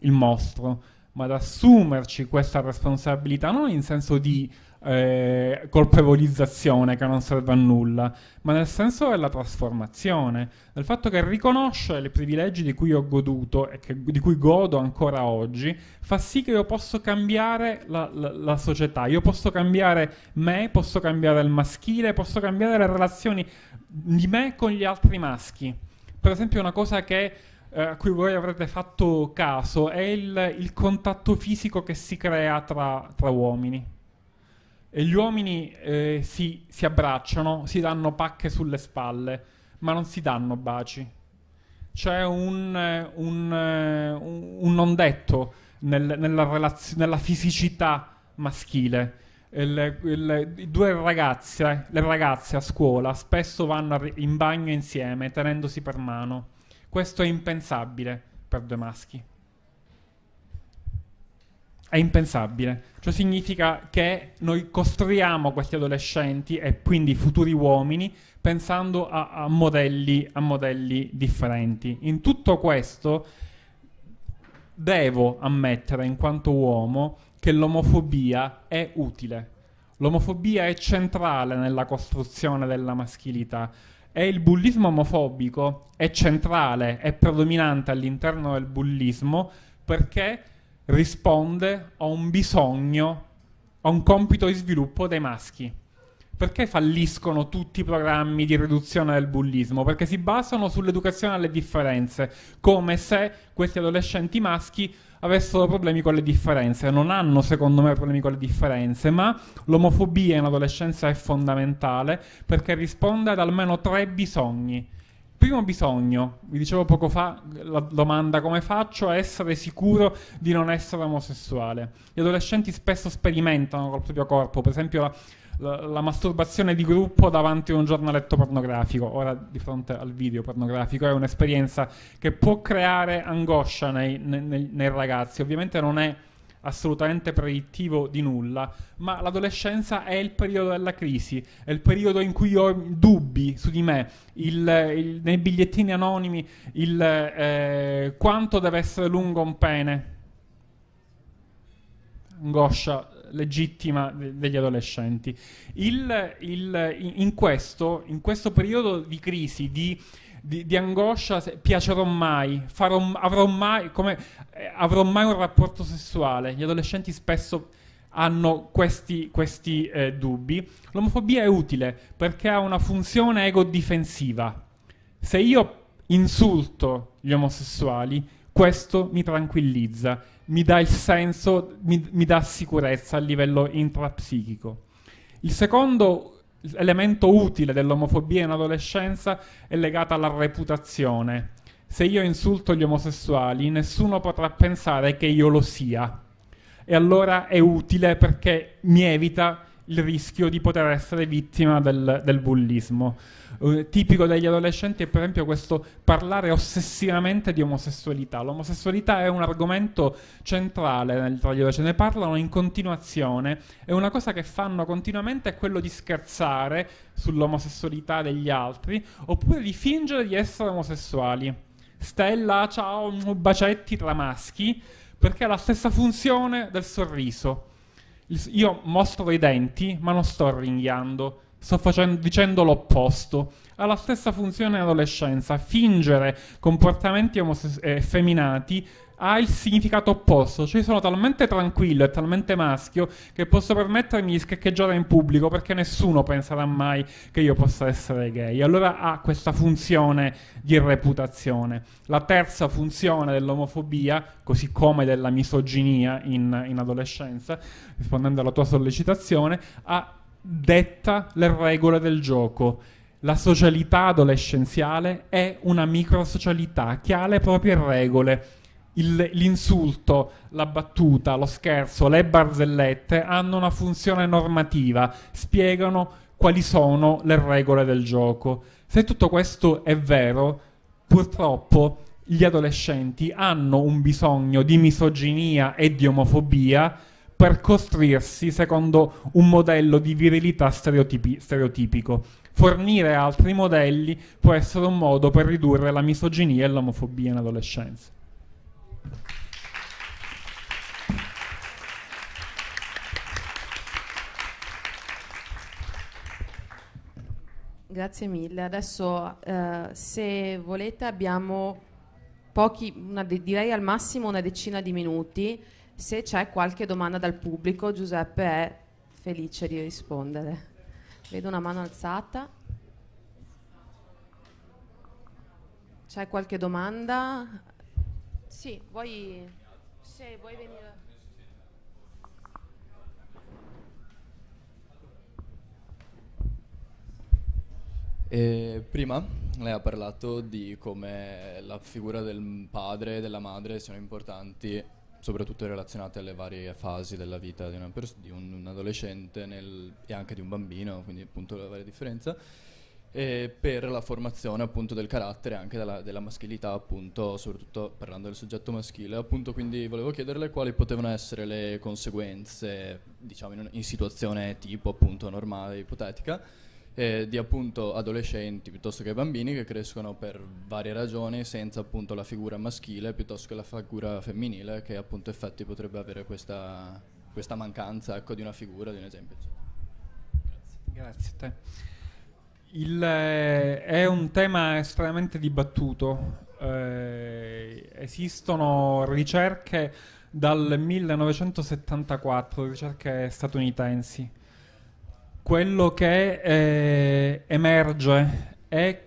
il mostro, ma ad assumerci questa responsabilità non in senso di eh, colpevolizzazione che non serve a nulla, ma nel senso della trasformazione, del fatto che riconoscere i privilegi di cui ho goduto e che, di cui godo ancora oggi fa sì che io posso cambiare la, la, la società, io posso cambiare me, posso cambiare il maschile, posso cambiare le relazioni di me con gli altri maschi. Per esempio una cosa che eh, a cui voi avrete fatto caso è il, il contatto fisico che si crea tra, tra uomini. E gli uomini eh, si, si abbracciano, si danno pacche sulle spalle, ma non si danno baci. C'è un, eh, eh, un, un non detto nel, nella, relaz- nella, fisicità maschile. Le, il, due ragazze, le ragazze a scuola spesso vanno in bagno insieme tenendosi per mano. Questo è impensabile per due maschi è impensabile. Ciò significa che noi costruiamo questi adolescenti e quindi futuri uomini pensando a, a, modelli, a modelli differenti. In tutto questo devo ammettere in quanto uomo che l'omofobia è utile. L'omofobia è centrale nella costruzione della maschilità e il bullismo omofobico è centrale, è predominante all'interno del bullismo perché risponde a un bisogno, a un compito di sviluppo dei maschi. Perché falliscono tutti i programmi di riduzione del bullismo? Perché si basano sull'educazione alle differenze, come se questi adolescenti maschi avessero problemi con le differenze. Non hanno, secondo me, problemi con le differenze, ma l'omofobia in adolescenza è fondamentale perché risponde ad almeno tre bisogni primo bisogno, vi dicevo poco fa, la domanda come faccio a essere sicuro di non essere omosessuale. Gli adolescenti spesso sperimentano col proprio corpo, per esempio la, la, la masturbazione di gruppo davanti a un giornaletto pornografico, ora di fronte al video pornografico, è un'esperienza che può creare angoscia nei, nei, nei ragazzi, ovviamente non è assolutamente predittivo di nulla, ma l'adolescenza è il periodo della crisi, è il periodo in cui ho dubbi su di me, il, il, nei bigliettini anonimi il, eh, quanto deve essere lungo un pene, angoscia legittima degli adolescenti. In questo, in, questo, periodo di crisi, di di, di angoscia, se, piacerò mai, farò, avrò, mai come, eh, avrò mai un rapporto sessuale. Gli adolescenti spesso hanno questi, questi eh, dubbi. L'omofobia è utile perché ha una funzione ego difensiva. Se io insulto gli omosessuali, questo mi tranquillizza, mi dà il senso, mi, mi dà sicurezza a livello intrapsichico. Il secondo l'elemento utile dell'omofobia in adolescenza è legato alla reputazione. Se io insulto gli omosessuali, nessuno potrà pensare che io lo sia. E allora è utile perché mi evita il rischio di poter essere vittima del, del bullismo. Uh, tipico degli adolescenti è per esempio questo parlare ossessivamente di omosessualità. L'omosessualità è un argomento centrale nel, tra gli adolescenti, ne parlano in continuazione e una cosa che fanno continuamente è quello di scherzare sull'omosessualità degli altri oppure di fingere di essere omosessuali. Stella, ciao, bacetti tra maschi, perché ha la stessa funzione del sorriso io mostro i denti, ma non sto ringhiando, sto facendo, dicendo l'opposto. Ha la stessa funzione in adolescenza, fingere comportamenti omose- eh, effeminati ha il significato opposto. Cioè sono talmente tranquillo e talmente maschio che posso permettermi di scheccheggiare in pubblico perché nessuno penserà mai che io possa essere gay. Allora ha questa funzione di reputazione. La terza funzione dell'omofobia, così come della misoginia in, in adolescenza, rispondendo alla tua sollecitazione, ha detta le regole del gioco. La socialità adolescenziale è una microsocialità che ha le proprie regole il, l'insulto, la battuta, lo scherzo, le barzellette hanno una funzione normativa, spiegano quali sono le regole del gioco. Se tutto questo è vero, purtroppo gli adolescenti hanno un bisogno di misoginia e di omofobia per costruirsi secondo un modello di virilità stereotipi- stereotipico. Fornire altri modelli può essere un modo per ridurre la misoginia e l'omofobia in adolescenza. Grazie mille. Adesso eh, se volete abbiamo pochi, de- direi al massimo una decina di minuti. Se c'è qualche domanda dal pubblico, Giuseppe è felice di rispondere. Vedo una mano alzata. C'è qualche domanda? Sì, vuoi, se vuoi venire. E prima lei ha parlato di come la figura del padre e della madre siano importanti, soprattutto relazionate alle varie fasi della vita di, pers- di un, un, adolescente nel, e anche di un bambino, quindi appunto la varia differenza, per la formazione appunto del carattere e anche della, della, maschilità, appunto, soprattutto parlando del soggetto maschile. Appunto, quindi volevo chiederle quali potevano essere le conseguenze, diciamo, in, un, in situazione tipo appunto normale, ipotetica eh, di appunto adolescenti piuttosto che bambini che crescono per varie ragioni senza appunto la figura maschile piuttosto che la figura femminile che appunto effetti potrebbe avere questa, questa mancanza ecco, di una figura, di un esempio. Grazie. Grazie a te. Il, eh, è un tema estremamente dibattuto. Eh, esistono ricerche dal 1974, ricerche statunitensi, quello che eh, emerge è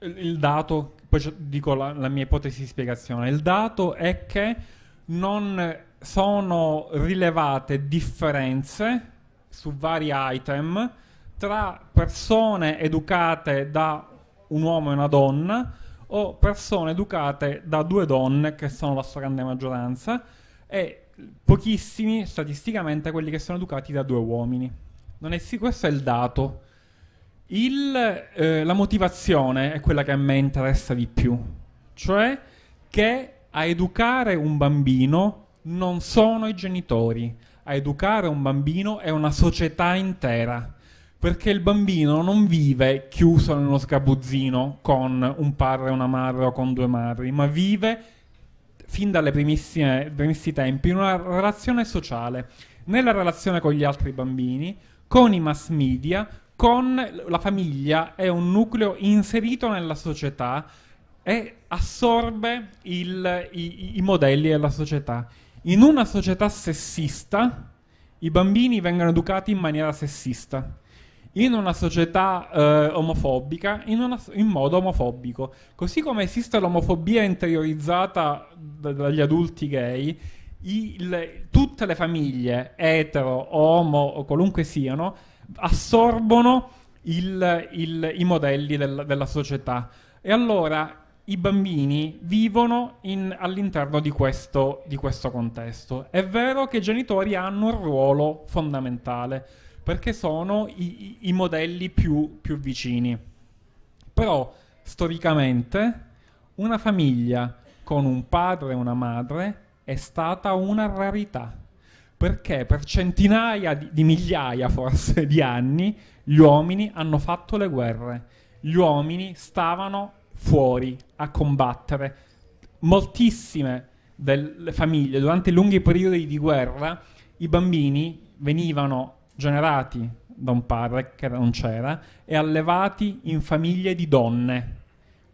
il dato, poi dico la, la mia ipotesi di spiegazione, il dato è che non sono rilevate differenze su vari item tra persone educate da un uomo e una donna o persone educate da due donne, che sono la stragrande maggioranza, e pochissimi statisticamente quelli che sono educati da due uomini. Non è sì, questo è il dato. Il, eh, la motivazione è quella che a me interessa di più, cioè che a educare un bambino non sono i genitori, a educare un bambino è una società intera, perché il bambino non vive chiuso nello sgabuzzino con un padre, una madre o con due madri, ma vive fin dai primissimi tempi in una relazione sociale, nella relazione con gli altri bambini, con i mass media, con la famiglia, è un nucleo inserito nella società e assorbe il, i, i modelli della società. In una società sessista, i bambini vengono educati in maniera sessista in una società eh, omofobica in, una, in, modo omofobico. Così come esiste l'omofobia interiorizzata d- dagli adulti gay, il, tutte le famiglie etero, omo o qualunque siano assorbono il, il, i modelli del, della società e allora i bambini vivono in, all'interno di questo, di questo contesto. È vero che i genitori hanno un ruolo fondamentale perché sono i, i modelli più, più vicini, però storicamente una famiglia con un padre e una madre è stata una rarità, perché per centinaia di, di migliaia forse di anni gli uomini hanno fatto le guerre, gli uomini stavano fuori a combattere. Moltissime delle famiglie durante lunghi periodi di guerra i bambini venivano generati da un padre che non c'era e allevati in famiglie di donne.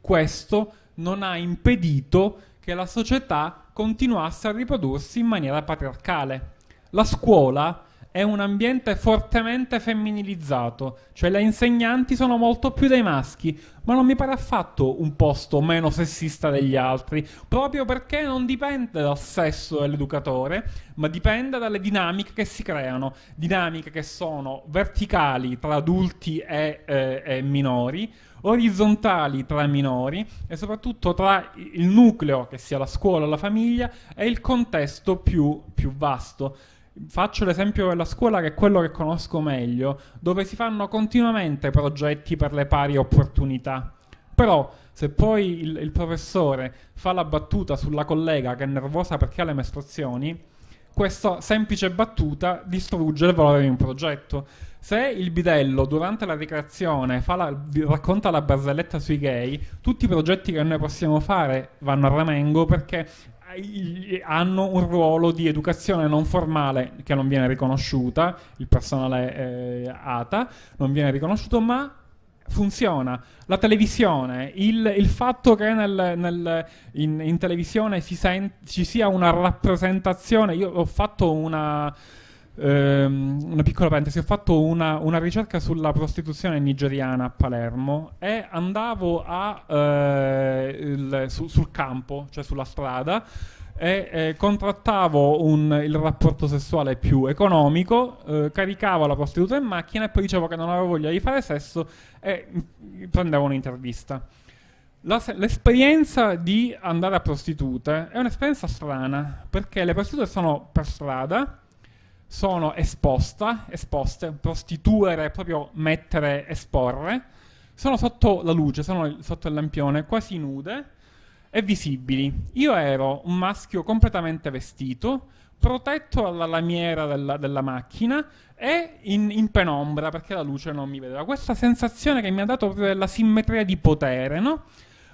Questo non ha impedito che la società continuasse a riprodursi in maniera patriarcale. La scuola è un ambiente fortemente femminilizzato, cioè le insegnanti sono molto più dei maschi, ma non mi pare affatto un posto meno sessista degli altri, proprio perché non dipende dal sesso dell'educatore, ma dipende dalle dinamiche che si creano, dinamiche che sono verticali tra adulti e, eh, e minori, orizzontali tra minori e soprattutto tra il nucleo, che sia la scuola o la famiglia, e il contesto più, più vasto. Faccio l'esempio della scuola che è quello che conosco meglio, dove si fanno continuamente progetti per le pari opportunità. Però se poi il, il professore fa la battuta sulla collega che è nervosa perché ha le mestruazioni, questa semplice battuta distrugge il valore di un progetto. Se il bidello durante la ricreazione la, racconta la barzelletta sui gay, tutti i progetti che noi possiamo fare vanno a ramengo perché hanno un ruolo di educazione non formale che non viene riconosciuta, il personale eh, ATA non viene riconosciuto, ma funziona. La televisione, il, il fatto che nel, nel, in, in, televisione si sen- ci sia una rappresentazione, io ho fatto una ehm, una piccola parentesi, ho fatto una, una, ricerca sulla prostituzione nigeriana a Palermo e andavo a, eh, il, su, sul campo, cioè sulla strada, e eh, contrattavo un, il rapporto sessuale più economico, eh, caricavo la prostituta in macchina e poi dicevo che non avevo voglia di fare sesso e prendevo un'intervista. La, l'esperienza di andare a prostitute è un'esperienza strana perché le prostitute sono per strada sono esposta, esposte, prostituere, proprio mettere, esporre, sono sotto la luce, sono sotto il lampione, quasi nude e visibili. Io ero un maschio completamente vestito, protetto dalla lamiera della, della macchina e in, in, penombra perché la luce non mi vedeva. Questa sensazione che mi ha dato proprio della simmetria di potere, no?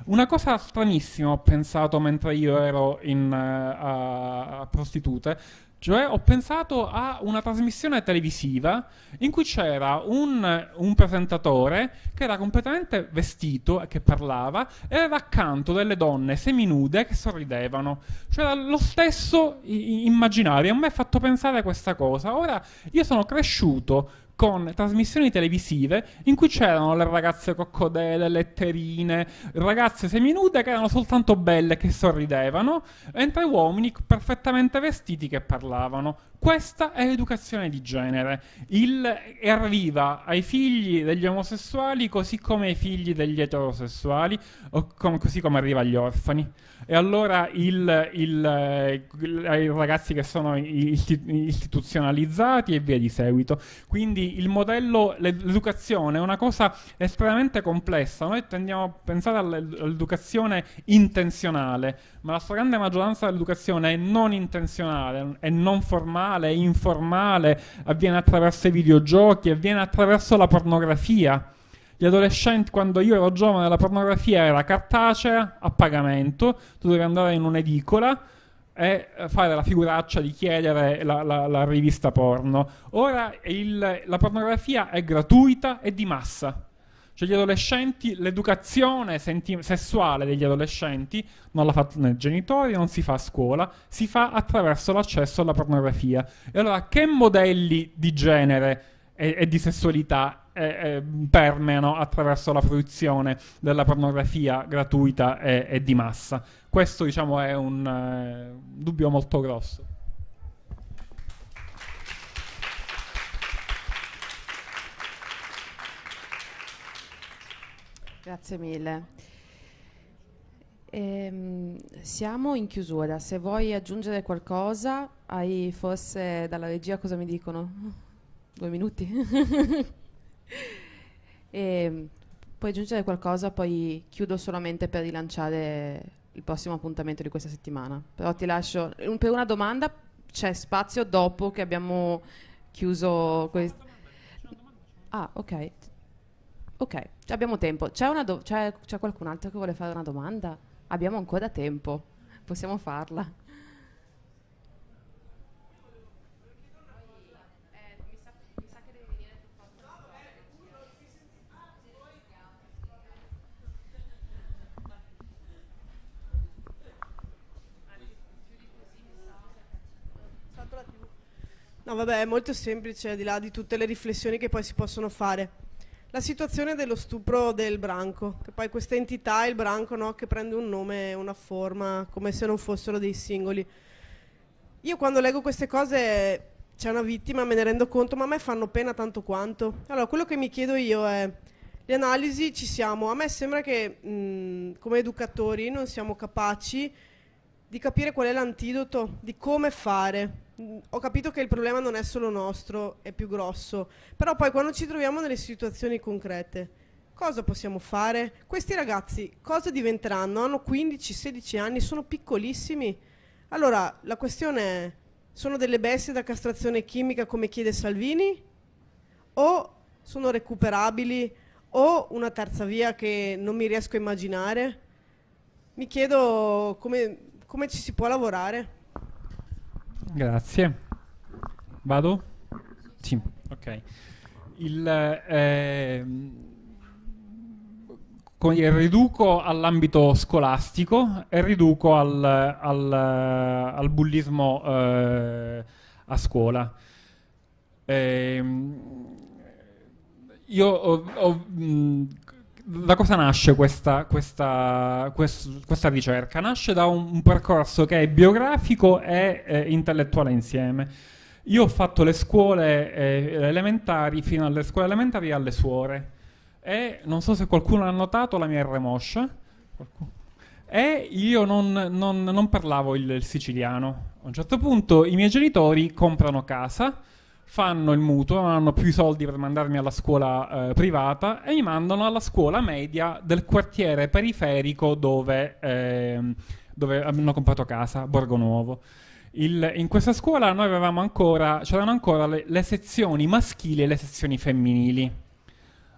Una cosa stranissima ho pensato mentre io ero in, uh, a prostitute, cioè ho pensato a una trasmissione televisiva in cui c'era un, un presentatore che era completamente vestito e che parlava e aveva accanto delle donne seminude che sorridevano. Cioè era lo stesso immaginario. A me ha fatto pensare a questa cosa. Ora io sono cresciuto con trasmissioni televisive in cui c'erano le ragazze coccodele, letterine, ragazze seminude che erano soltanto belle, che sorridevano, mentre uomini perfettamente vestiti che parlavano. Questa è l'educazione di genere. Il, e arriva ai figli degli omosessuali così come ai figli degli eterosessuali, o com- così come arriva agli orfani. E allora il, il, eh, i ragazzi che sono istituzionalizzati e via di seguito. Quindi il modello, l'educazione è una cosa estremamente complessa. Noi tendiamo a pensare all'educazione intenzionale, ma la stragrande maggioranza dell'educazione è non intenzionale, è non formale, è informale, avviene attraverso i videogiochi, avviene attraverso la pornografia gli adolescenti, quando io ero giovane, la pornografia era cartacea a pagamento, tu dovevi andare in un'edicola e fare la figuraccia di chiedere la, la, la rivista porno. Ora il, la pornografia è gratuita e di massa. Cioè gli adolescenti, l'educazione senti- sessuale degli adolescenti non la fanno i genitori, non si fa a scuola, si fa attraverso l'accesso alla pornografia. E allora che modelli di genere e, e di sessualità eh, eh, permeano attraverso la fruizione della pornografia gratuita e, e di massa. Questo diciamo è un eh, dubbio molto grosso. Grazie mille. Ehm, siamo in chiusura, se vuoi aggiungere qualcosa, hai forse dalla regia cosa mi dicono? Due minuti? E puoi aggiungere qualcosa, poi chiudo solamente per rilanciare il prossimo appuntamento di questa settimana. Però ti lascio un, per una domanda c'è spazio dopo che abbiamo chiuso questo. Ah, ok. Ok, abbiamo tempo. C'è, do- c'è, c'è qualcun altro che vuole fare una domanda? Abbiamo ancora tempo, possiamo farla. No, vabbè, è molto semplice, al di là di tutte le riflessioni che poi si possono fare. La situazione dello stupro del branco, che poi questa entità, è il branco, no, che prende un nome, una forma, come se non fossero dei singoli. Io quando leggo queste cose c'è una vittima, me ne rendo conto, ma a me fanno pena tanto quanto. Allora, quello che mi chiedo io è, le analisi ci siamo, a me sembra che mh, come educatori non siamo capaci di capire qual è l'antidoto, di come fare, ho capito che il problema non è solo nostro, è più grosso, però poi quando ci troviamo nelle situazioni concrete, cosa possiamo fare? Questi ragazzi cosa diventeranno? Hanno 15-16 anni, sono piccolissimi. Allora, la questione è, sono delle bestie da castrazione chimica come chiede Salvini? O sono recuperabili? O una terza via che non mi riesco a immaginare? Mi chiedo come, come ci si può lavorare. Grazie. Vado? Sì, ok. Il, eh, riduco all'ambito scolastico e riduco al, al, al bullismo eh, a scuola. Eh, io ho, ho, da cosa nasce questa, questa, quest, questa ricerca? Nasce da un, un, percorso che è biografico e eh, intellettuale insieme. Io ho fatto le scuole eh, elementari fino alle scuole elementari alle suore e non so se qualcuno ha notato la mia R moscia e io non, non, non parlavo il, il siciliano. A un certo punto i miei genitori comprano casa fanno il mutuo, non hanno più i soldi per mandarmi alla scuola eh, privata e mi mandano alla scuola media del quartiere periferico dove, eh, dove hanno comprato casa, Borgonovo. Il, in questa scuola noi avevamo ancora, c'erano ancora le, le sezioni maschili e le sezioni femminili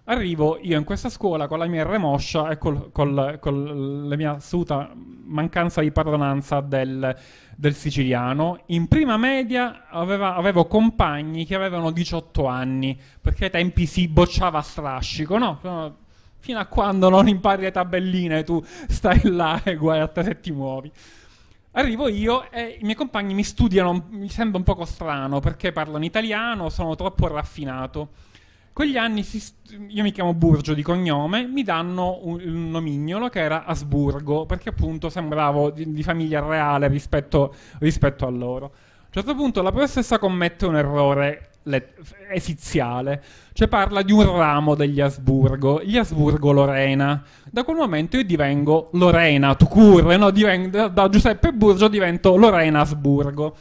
Arrivo io in questa scuola con la mia remoscia e col, col, col, la mia assoluta mancanza di padronanza del, del siciliano. In prima media aveva, avevo compagni che avevano 18 anni, perché ai tempi si bocciava a strascico, no? Fino a quando non impari le tabelline tu stai là e guai a te se ti muovi. Arrivo io e i miei compagni mi studiano, mi sembra un poco strano perché parlano italiano, sono troppo raffinato. Quegli anni si, io mi chiamo Burgio di cognome, mi danno un, un nomignolo che era Asburgo, perché appunto sembravo di, di famiglia reale rispetto, rispetto, a loro. A un certo punto la professoressa commette un errore let- esiziale, cioè parla di un ramo degli Asburgo, gli Asburgo Lorena. Da quel momento io divengo Lorena, tu curre, no? Diven- da, da Giuseppe Burgio divento Lorena Asburgo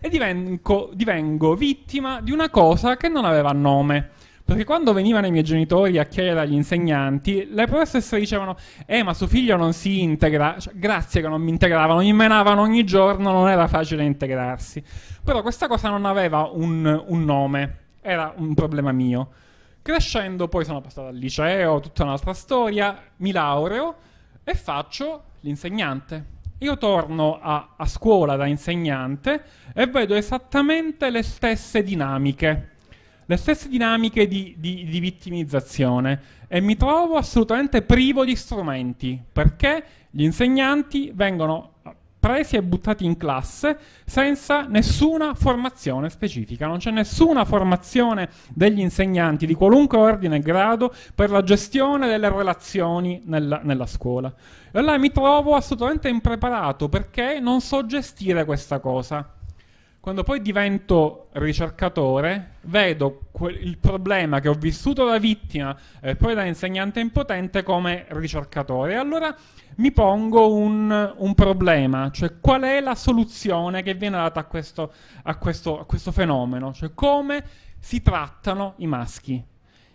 e divengo, divengo vittima di una cosa che non aveva nome. Perché quando venivano i miei genitori a chiedere agli insegnanti, le professoresse dicevano: Eh, ma suo figlio non si integra. Cioè, grazie che non mi integravano, mi menavano ogni giorno, non era facile integrarsi. Però questa cosa non aveva un, un nome, era un problema mio. Crescendo, poi sono passato al liceo, tutta un'altra storia, mi laureo e faccio l'insegnante. Io torno a, a, scuola da insegnante e vedo esattamente le stesse dinamiche le stesse dinamiche di, di, di vittimizzazione e mi trovo assolutamente privo di strumenti perché gli insegnanti vengono presi e buttati in classe senza nessuna formazione specifica. Non c'è nessuna formazione degli insegnanti di qualunque ordine e grado per la gestione delle relazioni nella, nella scuola. E allora mi trovo assolutamente impreparato perché non so gestire questa cosa. Quando poi divento ricercatore, vedo que- il problema che ho vissuto da vittima e eh, poi da insegnante impotente come ricercatore. allora mi pongo un, un, problema, cioè qual è la soluzione che viene data a questo, a questo, a questo fenomeno, cioè come si trattano i maschi.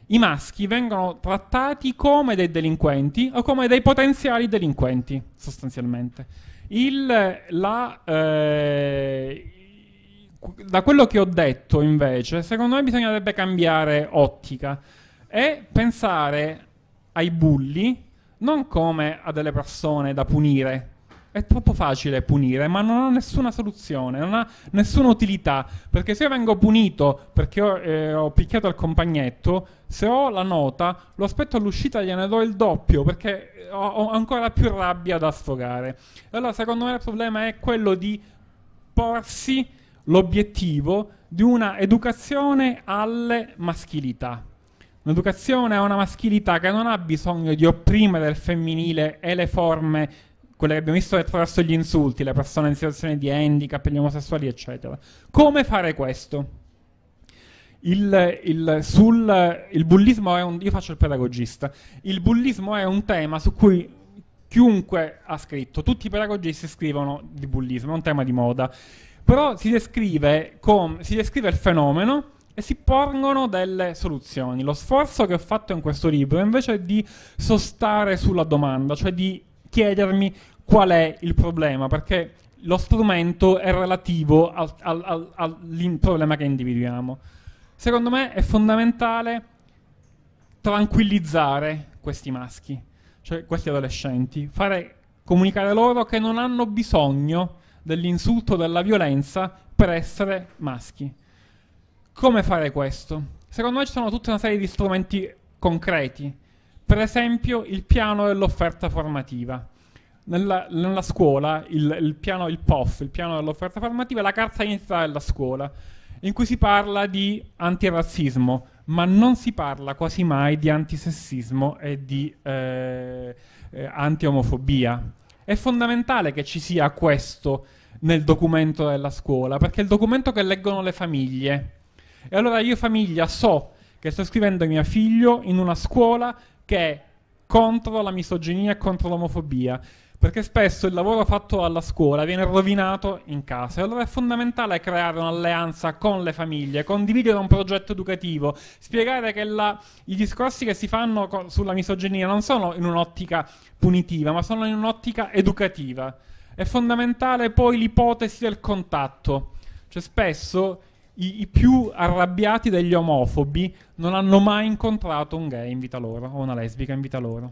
I maschi vengono trattati come dei delinquenti o come dei potenziali delinquenti, sostanzialmente. Il, la, eh, da quello che ho detto invece, secondo me bisognerebbe cambiare ottica e pensare ai bulli non come a delle persone da punire. È troppo facile punire, ma non ha nessuna soluzione, non ha nessuna utilità. Perché se io vengo punito perché ho, eh, ho picchiato il compagnetto, se ho la nota, lo aspetto all'uscita e gliene do il doppio perché ho, ho ancora più rabbia da sfogare. Allora, secondo me il problema è quello di porsi l'obiettivo di una educazione alle maschilità. Un'educazione a una maschilità che non ha bisogno di opprimere il femminile e le forme, quelle che abbiamo visto attraverso gli insulti, le persone in situazione di handicap, gli omosessuali, eccetera. Come fare questo? Il, il, sul, il bullismo è un... Io faccio il pedagogista. Il bullismo è un tema su cui chiunque ha scritto. Tutti i pedagogisti scrivono di bullismo, è un tema di moda però si descrive, com- si descrive il fenomeno e si pongono delle soluzioni. Lo sforzo che ho fatto in questo libro invece è di sostare sulla domanda, cioè di chiedermi qual è il problema, perché lo strumento è relativo al, al, al, al problema che individuiamo. Secondo me è fondamentale tranquillizzare questi maschi, cioè questi adolescenti, fare comunicare loro che non hanno bisogno dell'insulto, della violenza per essere maschi. Come fare questo? Secondo me ci sono tutta una serie di strumenti concreti, per esempio il piano dell'offerta formativa. Nella, nella scuola, il, il, piano, il POF, il piano dell'offerta formativa, è la carta iniziale della scuola, in cui si parla di antirazzismo, ma non si parla quasi mai di antisessismo e di eh, eh, antiomofobia. È fondamentale che ci sia questo nel documento della scuola, perché è il documento che leggono le famiglie. E allora io famiglia so che sto scrivendo mio figlio in una scuola che è contro la misoginia e contro l'omofobia perché spesso il lavoro fatto alla scuola viene rovinato in casa e allora è fondamentale creare un'alleanza con le famiglie, condividere un progetto educativo, spiegare che la, i discorsi che si fanno con, sulla misoginia non sono in un'ottica punitiva, ma sono in un'ottica educativa. È fondamentale poi l'ipotesi del contatto, cioè spesso i, i più arrabbiati degli omofobi non hanno mai incontrato un gay in vita loro o una lesbica in vita loro.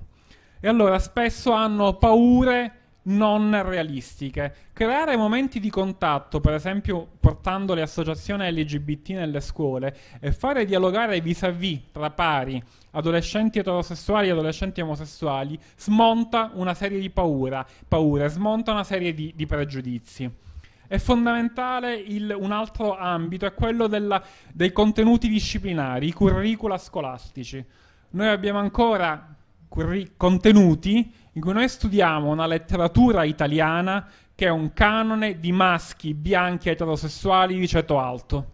E allora spesso hanno paure non realistiche. Creare momenti di contatto, per esempio portando le associazioni LGBT nelle scuole e fare dialogare vis-à-vis tra pari adolescenti eterosessuali e adolescenti omosessuali, smonta una serie di paura, paure, smonta una serie di, di pregiudizi. È fondamentale il, un altro ambito, è quello della, dei contenuti disciplinari, i curricula scolastici. Noi abbiamo ancora contenuti in cui noi studiamo una letteratura italiana che è un canone di maschi bianchi eterosessuali di ceto alto.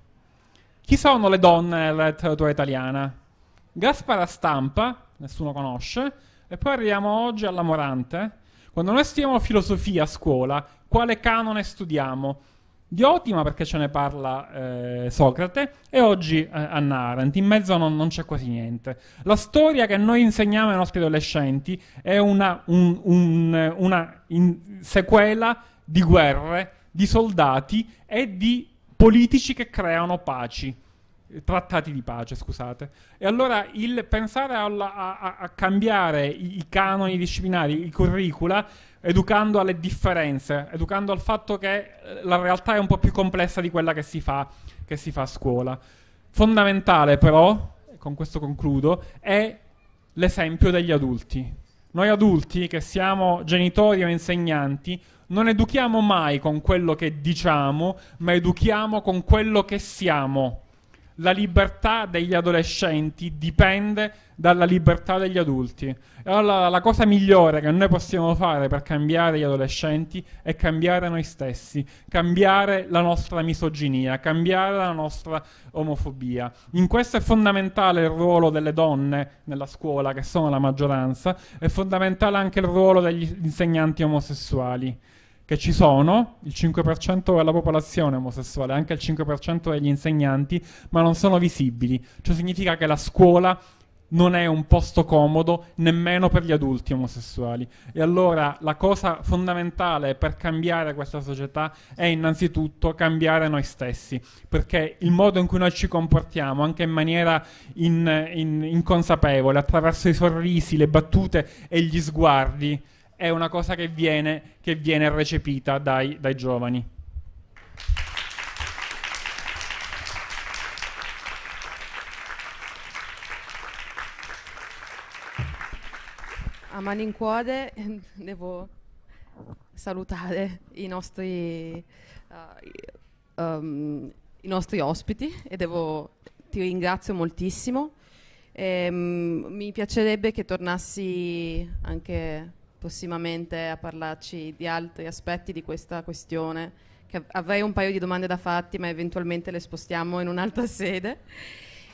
Chi sono le donne nella letteratura italiana? Gaspara Stampa, nessuno conosce, e poi arriviamo oggi alla Morante. Quando noi studiamo filosofia a scuola, quale canone studiamo? di ottima perché ce ne parla eh, Socrate e oggi eh, Anna Arendt, in mezzo non, non, c'è quasi niente. La storia che noi insegniamo ai nostri adolescenti è una, un, un, una in, sequela di guerre, di soldati e di politici che creano paci eh, trattati di pace, scusate. E allora il pensare alla, a, a, cambiare i, i canoni disciplinari, i curricula, educando alle differenze, educando al fatto che eh, la realtà è un po' più complessa di quella che si fa, che si fa a scuola. Fondamentale però, e con questo concludo, è l'esempio degli adulti. Noi adulti, che siamo genitori o insegnanti, non educhiamo mai con quello che diciamo, ma educhiamo con quello che siamo la libertà degli adolescenti dipende dalla libertà degli adulti. Allora la cosa migliore che noi possiamo fare per cambiare gli adolescenti è cambiare noi stessi, cambiare la nostra misoginia, cambiare la nostra omofobia. In questo è fondamentale il ruolo delle donne nella scuola, che sono la maggioranza, è fondamentale anche il ruolo degli insegnanti omosessuali che ci sono, il 5% della popolazione omosessuale, anche il 5% degli insegnanti, ma non sono visibili. Ciò significa che la scuola non è un posto comodo nemmeno per gli adulti omosessuali. E allora la cosa fondamentale per cambiare questa società è innanzitutto cambiare noi stessi, perché il modo in cui noi ci comportiamo, anche in maniera in, in, inconsapevole, attraverso i sorrisi, le battute e gli sguardi, è una cosa che viene, che viene recepita dai, dai giovani. A mani in cuore devo salutare i nostri, uh, um, i nostri ospiti e devo, ti ringrazio moltissimo. E, um, mi piacerebbe che tornassi anche prossimamente a parlarci di altri aspetti di questa questione, che avrei un paio di domande da farti, ma eventualmente le spostiamo in un'altra sede.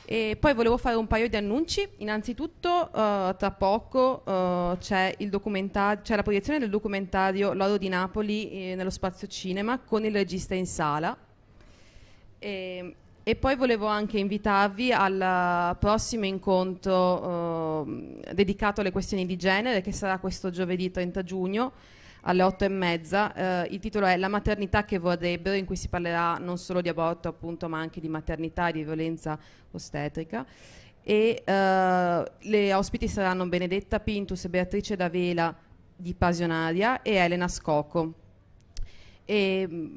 E poi volevo fare un paio di annunci. Innanzitutto, uh, tra poco uh, c'è, documenta- c'è, la proiezione del documentario L'oro di Napoli eh, nello spazio cinema con il regista in sala. E, e poi volevo anche invitarvi al prossimo incontro eh, dedicato alle questioni di genere che sarà questo giovedì 30 giugno alle 8 e mezza. Eh, il titolo è La maternità che vorrebbero, in cui si parlerà non solo di aborto appunto ma anche di maternità e di violenza ostetrica. E eh, le ospiti saranno Benedetta Pintus e Beatrice Davela di Pasionaria e Elena Scocco. E, mm,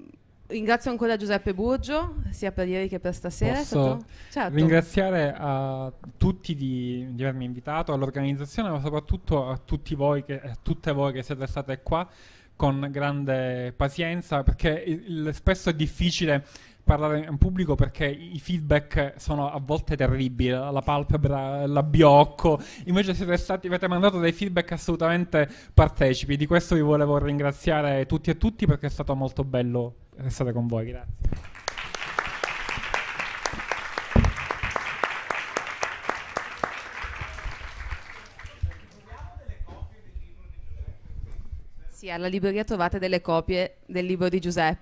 Ringrazio ancora Giuseppe Burgio, sia per ieri che per stasera. Posso certo. ringraziare a eh, tutti di, di, avermi invitato, all'organizzazione, ma soprattutto a, voi che, a eh, tutte voi che siete state qua con grande pazienza, perché il, il, spesso è difficile parlare in pubblico perché i feedback sono a volte terribili, la palpebra, l'abbiocco, invece siete stati, avete mandato dei feedback assolutamente partecipi, di questo vi volevo ringraziare tutti e tutti perché è stato molto bello restate con voi, grazie. Sì, alla libreria trovate delle copie del libro di Giuseppe.